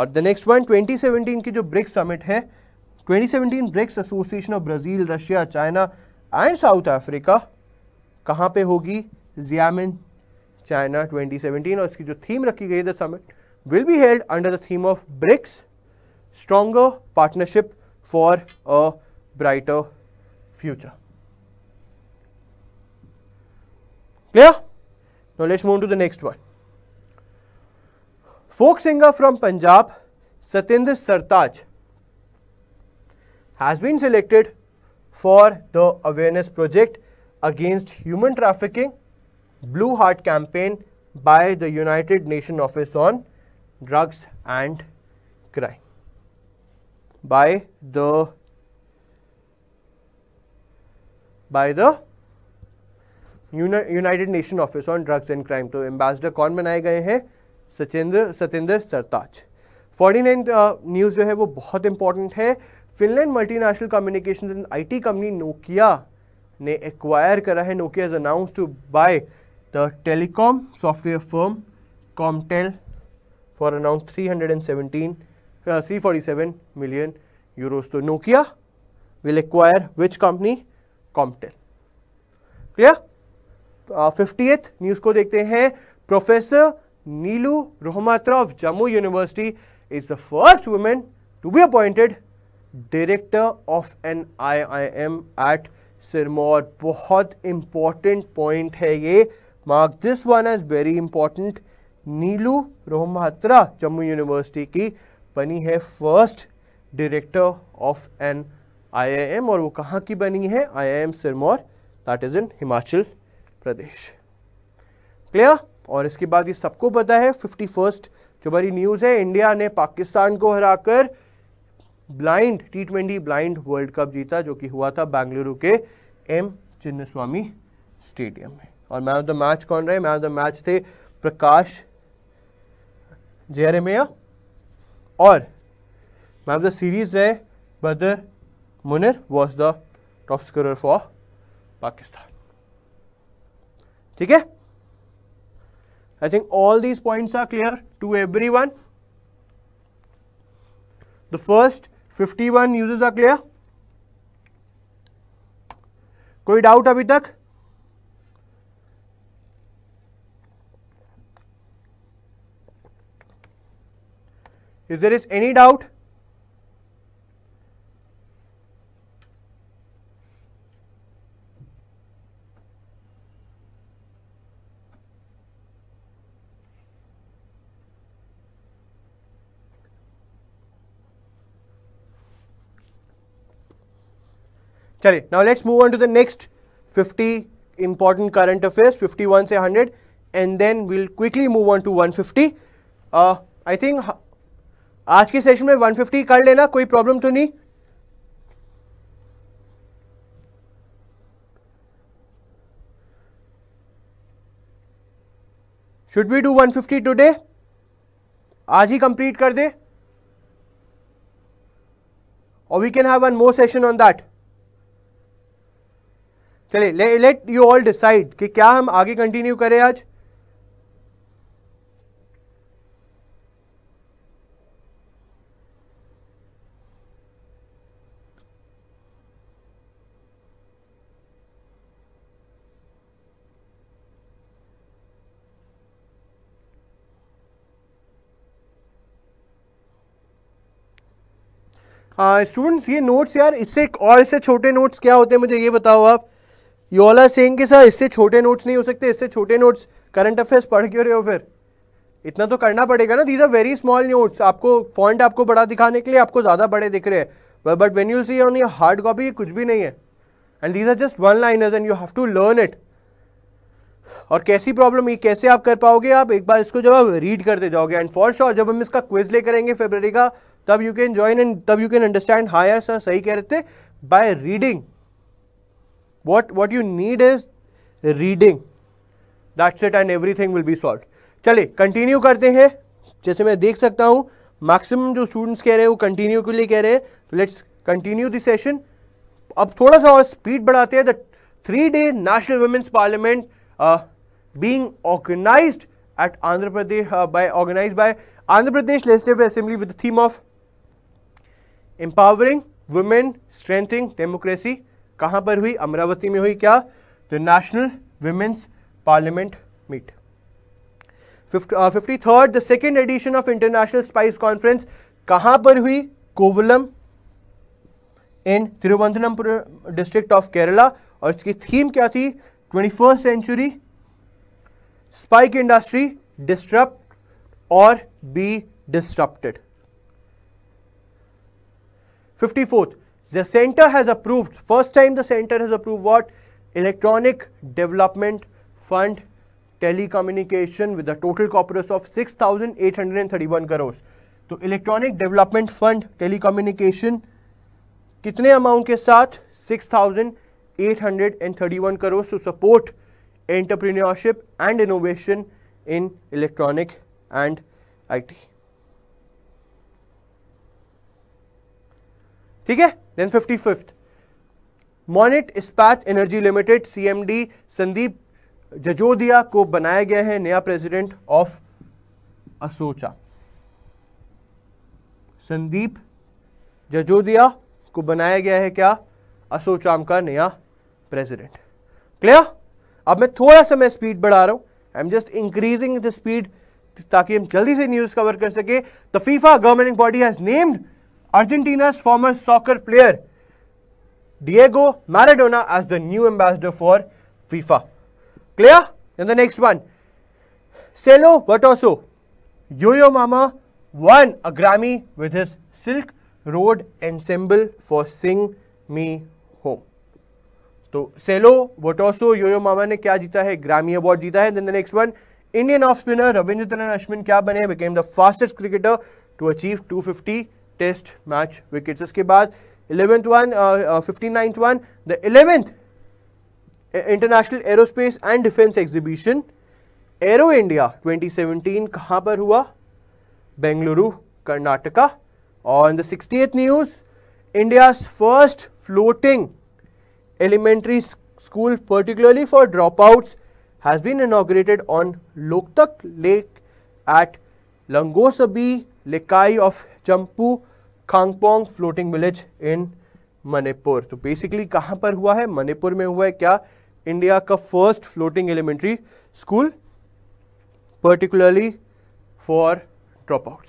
और the next one 2017 की जो BRICS summit है 2017 BRICS association of Brazil Russia China and South Africa कहाँ पे होगी जियामिन China 2017 और इसकी जो थीम रखी गई the summit will be held under the theme of BRICS stronger partnership for a brighter future. Clear? Now let's move on to the next one. Folk singer from Punjab, Satendra Sartaj has been selected for the awareness project against human trafficking Blue Heart campaign by the United Nations Office on Drugs and Crime by the by the United Nation office on drugs and crime तो ambassador कौन बनाए गए हैं Sachendra Satinder Sartaj forty nine news जो है वो बहुत important है Finland multinational communication and IT company Nokia ने एक्वायर करा है Nokia is announce to buy the telecom software firm Comptel for announce three three hundred and seventeen forty seven million euros तो Nokia will acquire which company कॉम्पटेल clear fifty eighth news को देखते हैं professor Neelu Rohmetra of Jammu university is the first women to be appointed director of an I I M at Sirmaur बहुत important point है ये mark this one is very important Neelu Rohmetra Jammu university की बनी है first director of an IIM और वो कहाँ की बनी है IIM Sirmaur that is in Himachal Pradesh clear और इसके बाद ये सबको पता है फिफ्टी फर्स्ट जो बड़ी न्यूज़ है इंडिया ने पाकिस्तान को हराकर blind T twenty blind world cup जीता जो कि हुआ था बेंगलुरु के एम चिन्नस्वामी स्टेडियम में और मैन ऑफ द मैच कौन रहे मैन ऑफ द मैच थे प्रकाश जेरेमिया और मैन ऑफ द सीरीज रहे Badar Munir was the top scorer for Pakistan. Okay? I think all these points are clear to everyone. The first 51 uses are clear. Koi doubt abhi tak? if there is any doubt? चलिए now let's move on to the next 50 important current affairs 51 से 100 and then we'll quickly move on to 150 I think आज के session में 150 कर लेना कोई problem तो नहीं शुड वी डू 150 टूडे आज ही कंप्लीट कर दे और we can have one more session on that चलिए लेट यू ऑल डिसाइड कि क्या हम आगे कंटिन्यू करें आज स्टूडेंट्स uh, ये नोट्स यार इससे और इससे छोटे नोट्स क्या होते हैं मुझे ये बताओ आप यू ऑल आर सेइंग कि सर इससे छोटे नोट्स नहीं हो सकते इससे छोटे नोट्स करंट अफेयर्स पढ़ क्यों रहे हो फिर इतना तो करना पड़ेगा ना these are very small notes आपको फॉन्ट आपको बड़ा दिखाने के लिए आपको ज़्यादा बड़े दिख रहे हैं but when you see on you hard copy कुछ भी नहीं है and these are just one liners and you have to learn it और कैसी प्रॉब्लम ये कैसे आप कर पाओगे आप एक बार इसको जब आप रीड करते जाओगे एंड फॉर श्योर जब हम इसका क्विज ले करेंगे फेबररी का तब यू कैन ज्वाइन एंड तब यू कैन अंडरस्टैंड हायर सर सही कह रहे थे by reading what what you need is reading that's it and everything will be solve चलिए कंटिन्यू करते हैं जैसे मैं देख सकता हूँ मैक्सिमम जो स्टूडेंट्स कह रहे हैं वो कंटिन्यू के लिए कह रहे हैं तो लेट्स कंटिन्यू दिस सेशन अब थोड़ा सा और स्पीड बढ़ाते हैं the three day national women's parliament being organized at Andhra Pradesh uh, by organized by Andhra Pradesh Legislative Assembly with the theme of empowering women, strengthening democracy. कहां पर हुई अमरावती में हुई क्या the national women's parliament meet fifty third the second edition of international spice conference कहां पर हुई Kovalam in Thiruvananthapuram district of Kerala और इसकी थीम क्या थी twenty first century spike industry disturb और be disrupted fifty fourth The center has approved, first time the center has approved what? Electronic Development Fund Telecommunication with a total corpus of 6,831 crores. to so, electronic development fund telecommunication kitne amount ke sath 6,831 crores to support entrepreneurship and innovation in electronic and it ठीक है Then 55th, Monnet Ispat energy limited CMD Sandeep Jajodia को बनाया गया है नया president of ASSOCHAM Sandeep Jajodia को बनाया गया है क्या असोचाम का नया प्रेसिडेंट क्लियर अब मैं थोड़ा सा मैं स्पीड बढ़ा रहा हूं I am just increasing the speed ताकि हम जल्दी से न्यूज़ कवर कर सके the FIFA governing body has named Argentina's former soccer player Diego Maradona as the new ambassador for FIFA. Clear? Then the next one. Celo Vatoso, Yo-Yo Mama won a Grammy with his Silk Road Ensemble for Sing Me Home. तो सेलो वोटोसो योयो मामा ने क्या जीता है ग्रामी award जीता है then the next one Indian of spinner Ravindra Ashwin क्या बने became the fastest cricketer to achieve 250 test match wickets इसके बाद eleventh one fifty one the eleventh international aerospace and defence exhibition aero India 2017 कहां पर हुआ Bengaluru Karnataka on the sixty news India first floating elementary school particularly for drop out has been inaugurated on Loktak lake at Langolsabi Leikai of Champu खांगपोंग floating village in Manipur तो basically कहां पर हुआ है मणिपुर में हुआ है क्या इंडिया का first floating elementary school particularly for drop out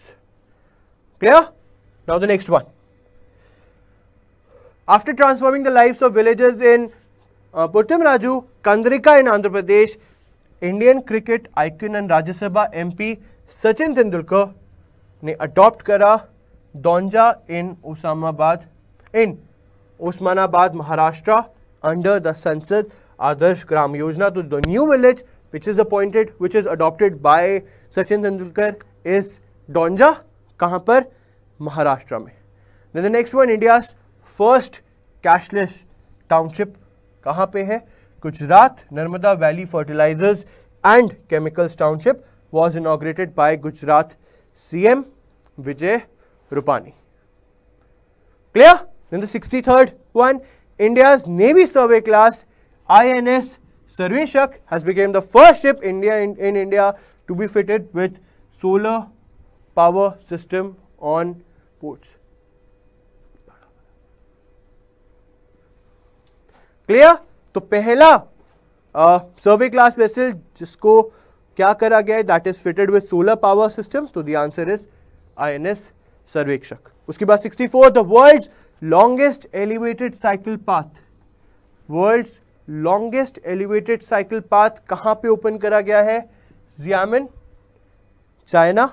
clear now the next one after transforming the life of villages in Puttamraju Kandrika in Andhra Pradesh Indian cricket icon and Rajya Sabha MP Sachin Tendulkar ने अडॉप्ट करा Donja in Osmanabad in Osmanabad Maharashtra under the Sansad Adarsh Gram Yojana तो the new village which is appointed which is adopted by Sachin Tendulkar is Donja कहाँ पर महाराष्ट्र में the next one India first cashless township कहाँ पे है Gujarat Narmada valley fertilizers and chemicals township was inaugurated by Gujarat CM Vijay Rupani clear then the 63rd one India navy survey class INS Sarvekshak has became the first ship India in India to be fitted with solar power system on ports clear तो पहला सर्वे class vessel जिसको क्या करा गया है that is fitted with solar power system तो the answer is INS Sarvekshak उसके बाद 64 the world longest elevated cycle path world longest elevated cycle path कहां पे ओपन करा गया है Xiamen China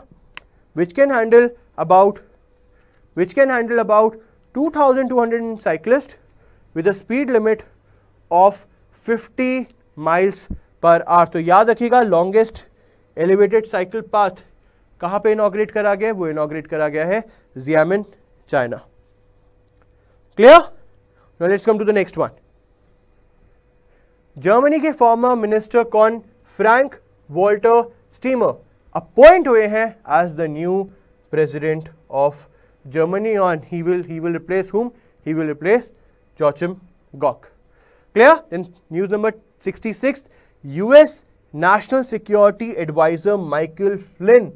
which can handle about which can handle about 2200 cyclists with a speed limit of 50 miles per hour तो याद रखिएगा longest elevated cycle path कहाँ पे इनाग्रेट करा गया वो इनाग्रेट करा गया है Xiamen China clear no let's come to the next one Germany के फॉर्मर मिनिस्टर कौन फ्रैंक वॉल्टर स्टीमर अपॉइंट हुए हैं as the new president of Germany on he will he will replace whom he will replace Joachim Gauck clear news number sixty 66 US National Security Advisor Michael Flynn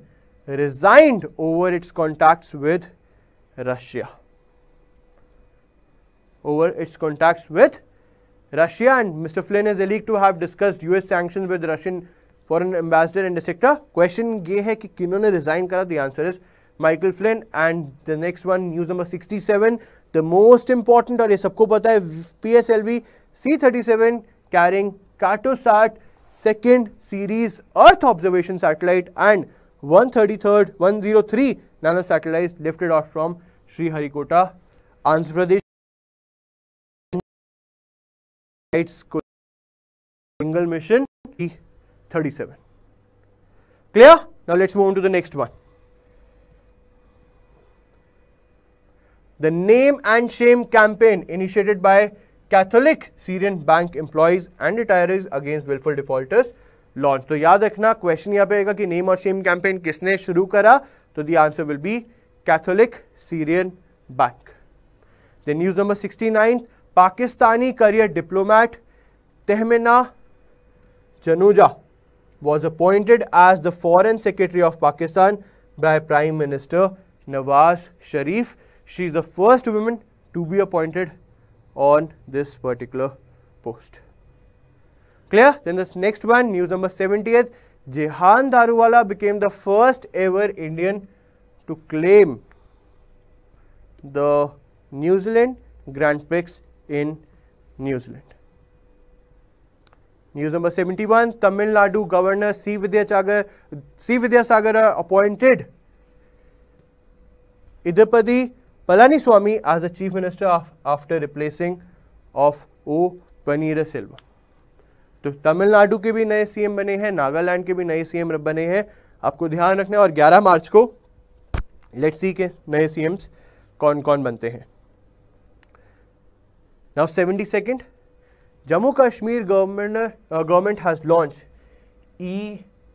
resigned over its contacts with Russia. Over its contacts with Russia and Mr. Flynn is alleged to have discussed US sanctions with Russian foreign ambassador and etc. Question ki kino ne resign kara? The answer is Michael Flynn and the next one news number 67 the most important और ye sabko pata hai. PSLV C37 carrying Cartosat, second series Earth observation satellite and 133rd 103 nano satellites lifted off from Sriharikota, Andhra Pradesh. It's single mission E37. Clear? Now let's move on to the next one. The Name and Shame campaign initiated by Catholic Syrian bank employees and retirees against wilful defaulters launch तो याद रखना question यहाँ पे आएगा कि name और Shem campaign किसने शुरू करा तो the answer will be Catholic Syrian bank the news number sixty Pakistani career diplomat Tehmina Janjua was appointed as the foreign secretary of Pakistan by prime minister Nawaz Sharif she is the first women to be appointed on this particular post. Clear? Then the next one, news number 70th, Jehan Daruwala became the first ever Indian to claim the New Zealand Grand Prix in New Zealand. News number 71, Tamil Nadu Governor C. Vidyasagar, C. appointed Idapadi Palaniswamy as the chief minister of, after replacing of O Silva. तो तमिलनाडु के भी नए CM बने हैं नागालैंड के भी नए CM बने हैं आपको ध्यान रखना और 11 मार्च को लेट्स सी के नए सीएम्स कौन कौन बनते हैं now seventy second Jammu Kashmir government government has launch E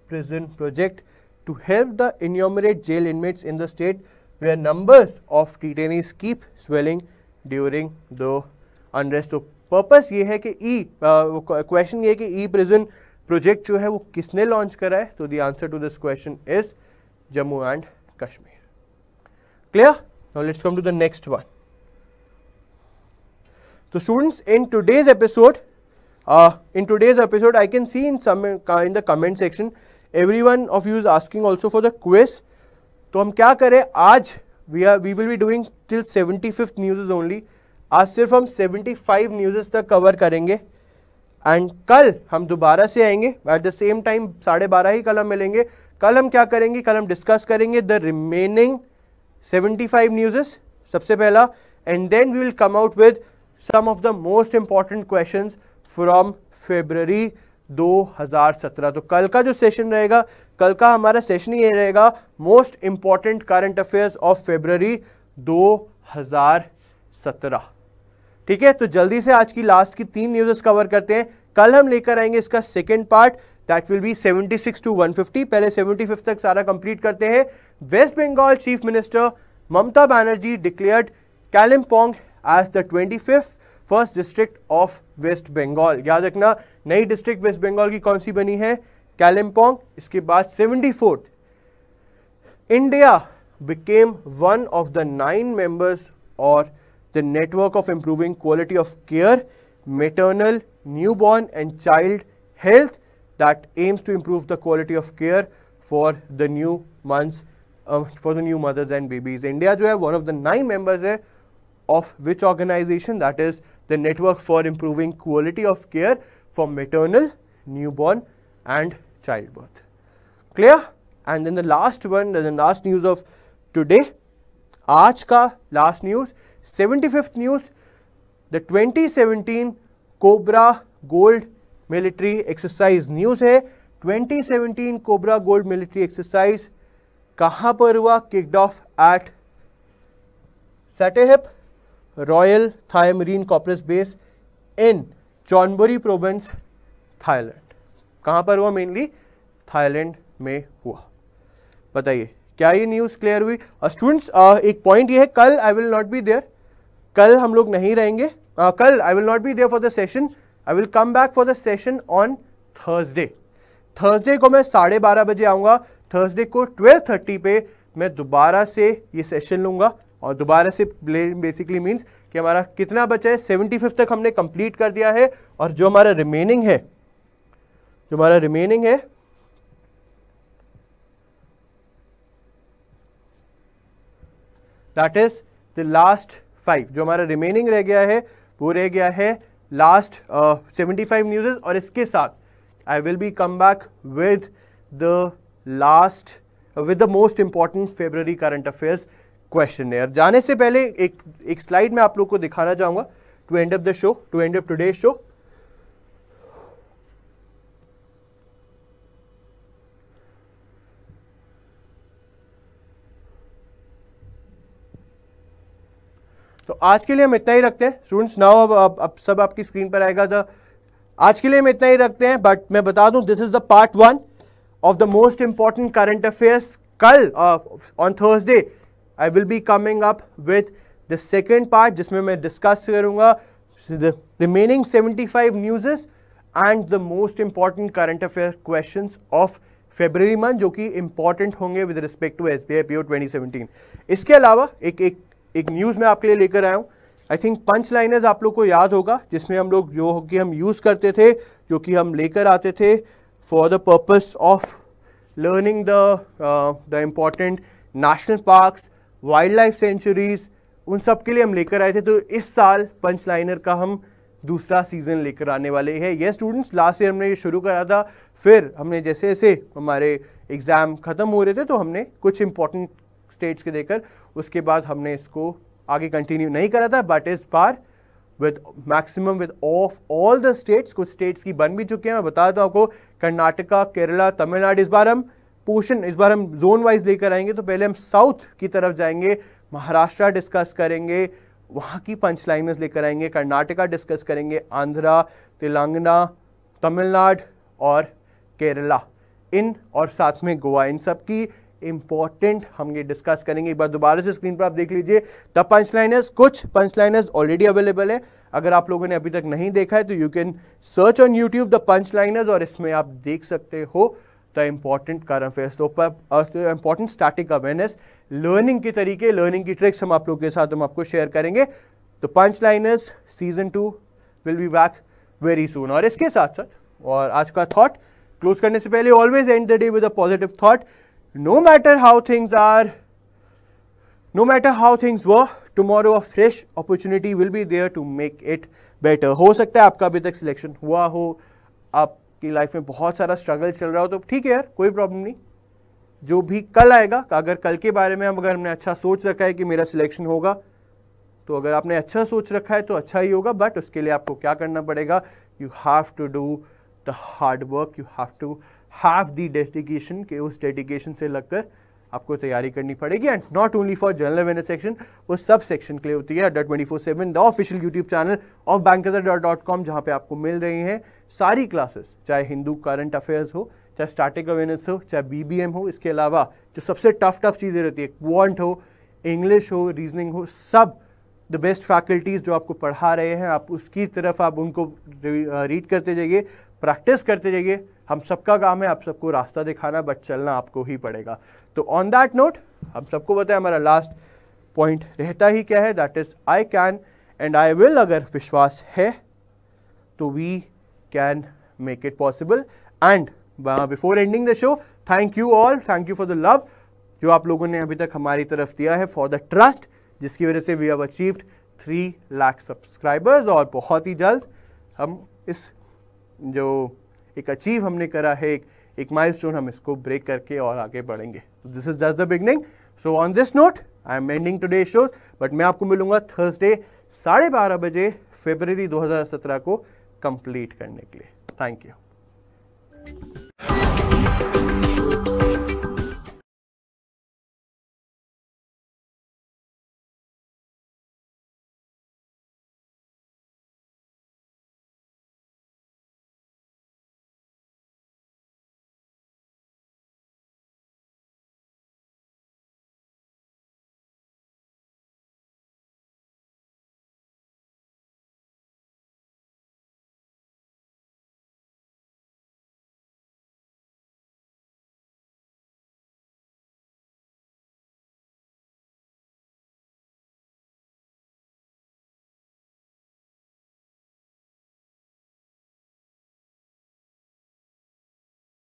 prison project to help the enumerate jail inmates in the state where numbers of detainees keep swelling during the unrest. So purpose ये है कि E uh, question ये है कि E prison project जो है वो किसने launch करा है तो answer to this question is Jammu and Kashmir. Clear? Now let's come to the next one. So students, in today's episode, uh, in today's episode i can see in some in the comment section everyone of you is asking also for the quiz तो हम क्या करें आज we are we will be doing till seventy fifth news only आज सिर्फ हम seventy five news तक cover करेंगे एंड कल हम दोबारा से आएंगे एट द सेम टाइम साढ़े बारह ही कल हम मिलेंगे कल हम क्या करेंगे कल हम डिस्कस करेंगे the remaining seventy five news सबसे पहला and then we will come out with some of the most important question from February 2017 तो कल का जो सेशन रहेगा कल का हमारा सेशन ये रहेगा most important current affairs of February 2017 ठीक है तो जल्दी से आज की लास्ट की तीन न्यूज़ कवर करते हैं कल हम लेकर आएंगे इसका second part that will be 76 two 150 पहले 75 तक सारा कंप्लीट करते हैं West Bengal chief minister Mamata Banerjee declared Kalimpong as the twenty fifth first district of West Bengal याद रखना नई डिस्ट्रिक्ट वेस्ट बंगाल की कौन सी बनी है कैलिम्पोंग इसके बाद seventy fourth India became one of the nine members और the network of improving quality of care maternal new born and child health that aims to improve the quality of care for the new month for the new mothers and babies India जो है one of the nine members है of which organisation that is the network for improving quality of care for maternal, newborn, and childbirth. Clear? And then the last one, the last news of today, Aaj ka last news, 75th news, the 2017 Cobra Gold Military Exercise news hai, 2017 Cobra Gold Military Exercise, kaha par hua kicked off at Satehip, Royal Thai Marine Corps base in Chonburi province Thailand कहाँ पर हुआ mainly Thailand में हुआ बताइए क्या ये news clear हुई और स्टूडेंट्स एक पॉइंट ये है कल I will not be there कल हम लोग नहीं रहेंगे uh, कल I will not be there for the session I will come back for the session on Thursday Thursday को मैं साढ़े बारह बजे आऊँगा थर्सडे को ट्वेल्व थर्टी पे मैं दोबारा से ये सेशन लूँगा और दोबारा से बेसिकली मीन्स कि हमारा कितना बचा है सेवेंटी फिफ्थ तक हमने कंप्लीट कर दिया है और जो हमारा रिमेनिंग है जो हमारा रिमेनिंग है that is the last five जो हमारा रिमेनिंग रह गया है वो रह गया है लास्ट सेवेंटी फाइव न्यूज़ और इसके साथ I will be come back with the last with the most important February current affairs question जाने से पहले एक एक स्लाइड में आप लोग को दिखाना चाहूंगा to end of the show to end of today show तो आज के लिए हम इतना ही रखते हैं स्टूडेंट्स नाउ अब, अब सब आपकी स्क्रीन पर आएगा द आज के लिए हम इतना ही रखते हैं बट मैं बता दूं this is the part one of the most important current affairs कल on uh, Thursday I will be coming up with the second part जिसमें मैं डिस्कस करूंगा the remaining five news and the most important current affair question of February month जो कि important होंगे with respect to S B I P O twenty seventeen इसके अलावा एक एक एक न्यूज़ मैं आपके लिए लेकर आया हूँ आई थिंक पंच लाइनर्स आप लोग को याद होगा जिसमें हम लोग जो कि हम यूज़ करते थे जो कि हम लेकर आते थे for the purpose of learning the important national parks wild life sanctuaries उन सब के लिए हम लेकर आए थे तो इस साल पंच लाइनर का हम दूसरा सीज़न लेकर आने वाले हैं ये स्टूडेंट्स लास्ट ईयर हमने ये शुरू करा था फिर हमने जैसे जैसे हमारे एग्ज़ाम ख़त्म हो रहे थे तो हमने कुछ इंपॉर्टेंट स्टेट्स के देकर उसके बाद हमने इसको आगे कंटिन्यू नहीं करा था बट इस बार with maximum with of all the states कुछ स्टेट्स की बन भी चुके हैं मैं बता दूँ आपको कर्नाटका केरला तमिलनाडु इस बार हम पोर्शन इस बार हम जोन वाइज लेकर आएंगे तो पहले हम साउथ की तरफ जाएंगे महाराष्ट्र डिस्कस करेंगे वहाँ की पंच लाइनर्स लेकर आएंगे कर्नाटका डिस्कस करेंगे आंध्रा तेलंगाना तमिलनाडु और केरला इन और साथ में गोवा इन सब की इंपॉर्टेंट हम ये डिस्कस करेंगे एक बार दोबारा से स्क्रीन पर आप देख लीजिए द पंच लाइनर्स कुछ पंच लाइनर्स ऑलरेडी अवेलेबल है अगर आप लोगों ने अभी तक नहीं देखा है तो you can search on YouTube the punch liners और इसमें आप देख सकते हो द इम्पॉर्टेंट current affairs तो uh, important static awareness learning के तरीके लर्निंग की ट्रिक्स हम आप लोगों के साथ हम आपको शेयर करेंगे तो punch liners season two will be back very soon और इसके साथ साथ और आज का थॉट क्लोज करने से पहले always end the day with a positive thought no matter how things are no matter how things वो tomorrow a fresh opportunity will be there to make it better हो सकता है आपका अभी तक सिलेक्शन हुआ हो आप कि लाइफ में बहुत सारा स्ट्रगल चल रहा हो तो ठीक है यार कोई प्रॉब्लम नहीं जो भी कल आएगा अगर कल के बारे में हम अगर हमने अच्छा सोच रखा है कि मेरा सिलेक्शन होगा तो अगर आपने अच्छा सोच रखा है तो अच्छा ही होगा बट उसके लिए आपको क्या करना पड़ेगा you have to do the hard work you have to have the dedication के उस डेडिकेशन से लगकर आपको तैयारी करनी पड़ेगी and not only for general awareness section वो सब सेक्शन के लिए होती है Adda twenty four seven the official YouTube channel of bank dot com जहाँ पर आपको मिल रही हैं सारी क्लासेस चाहे हिंदू करंट अफेयर्स हो चाहे स्टैटिक अवेयरनेस हो चाहे एम हो इसके अलावा जो सबसे टफ टफ चीज़ें रहती है क्वांट हो इंग्लिश हो रीजनिंग हो सब द बेस्ट फैकल्टीज़ जो आपको पढ़ा रहे हैं आप उसकी तरफ आप उनको रीड uh, करते जाइए प्रैक्टिस करते रहिए हम सबका काम है आप सबको रास्ता दिखाना बट चलना आपको ही पड़ेगा तो ऑन दैट नोट हम सबको बताएं हमारा लास्ट पॉइंट रहता ही क्या है that is I can and I will अगर विश्वास है तो we can make it possible and before ending the show thank you all thank you for the love जो आप लोगों ने अभी तक हमारी तरफ दिया है फॉर द ट्रस्ट जिसकी वजह से we have achieved three lakh subscribers और बहुत ही जल्द हम इस जो एक अचीव हमने करा है एक एक माइलस्टोन हम इसको ब्रेक करके और आगे बढ़ेंगे this is just the beginning so on this note I am ending today shows but मैं आपको मिलूंगा थर्सडे साढ़े बारह बजे फेबररी 2017 को कंप्लीट करने के लिए थैंक यू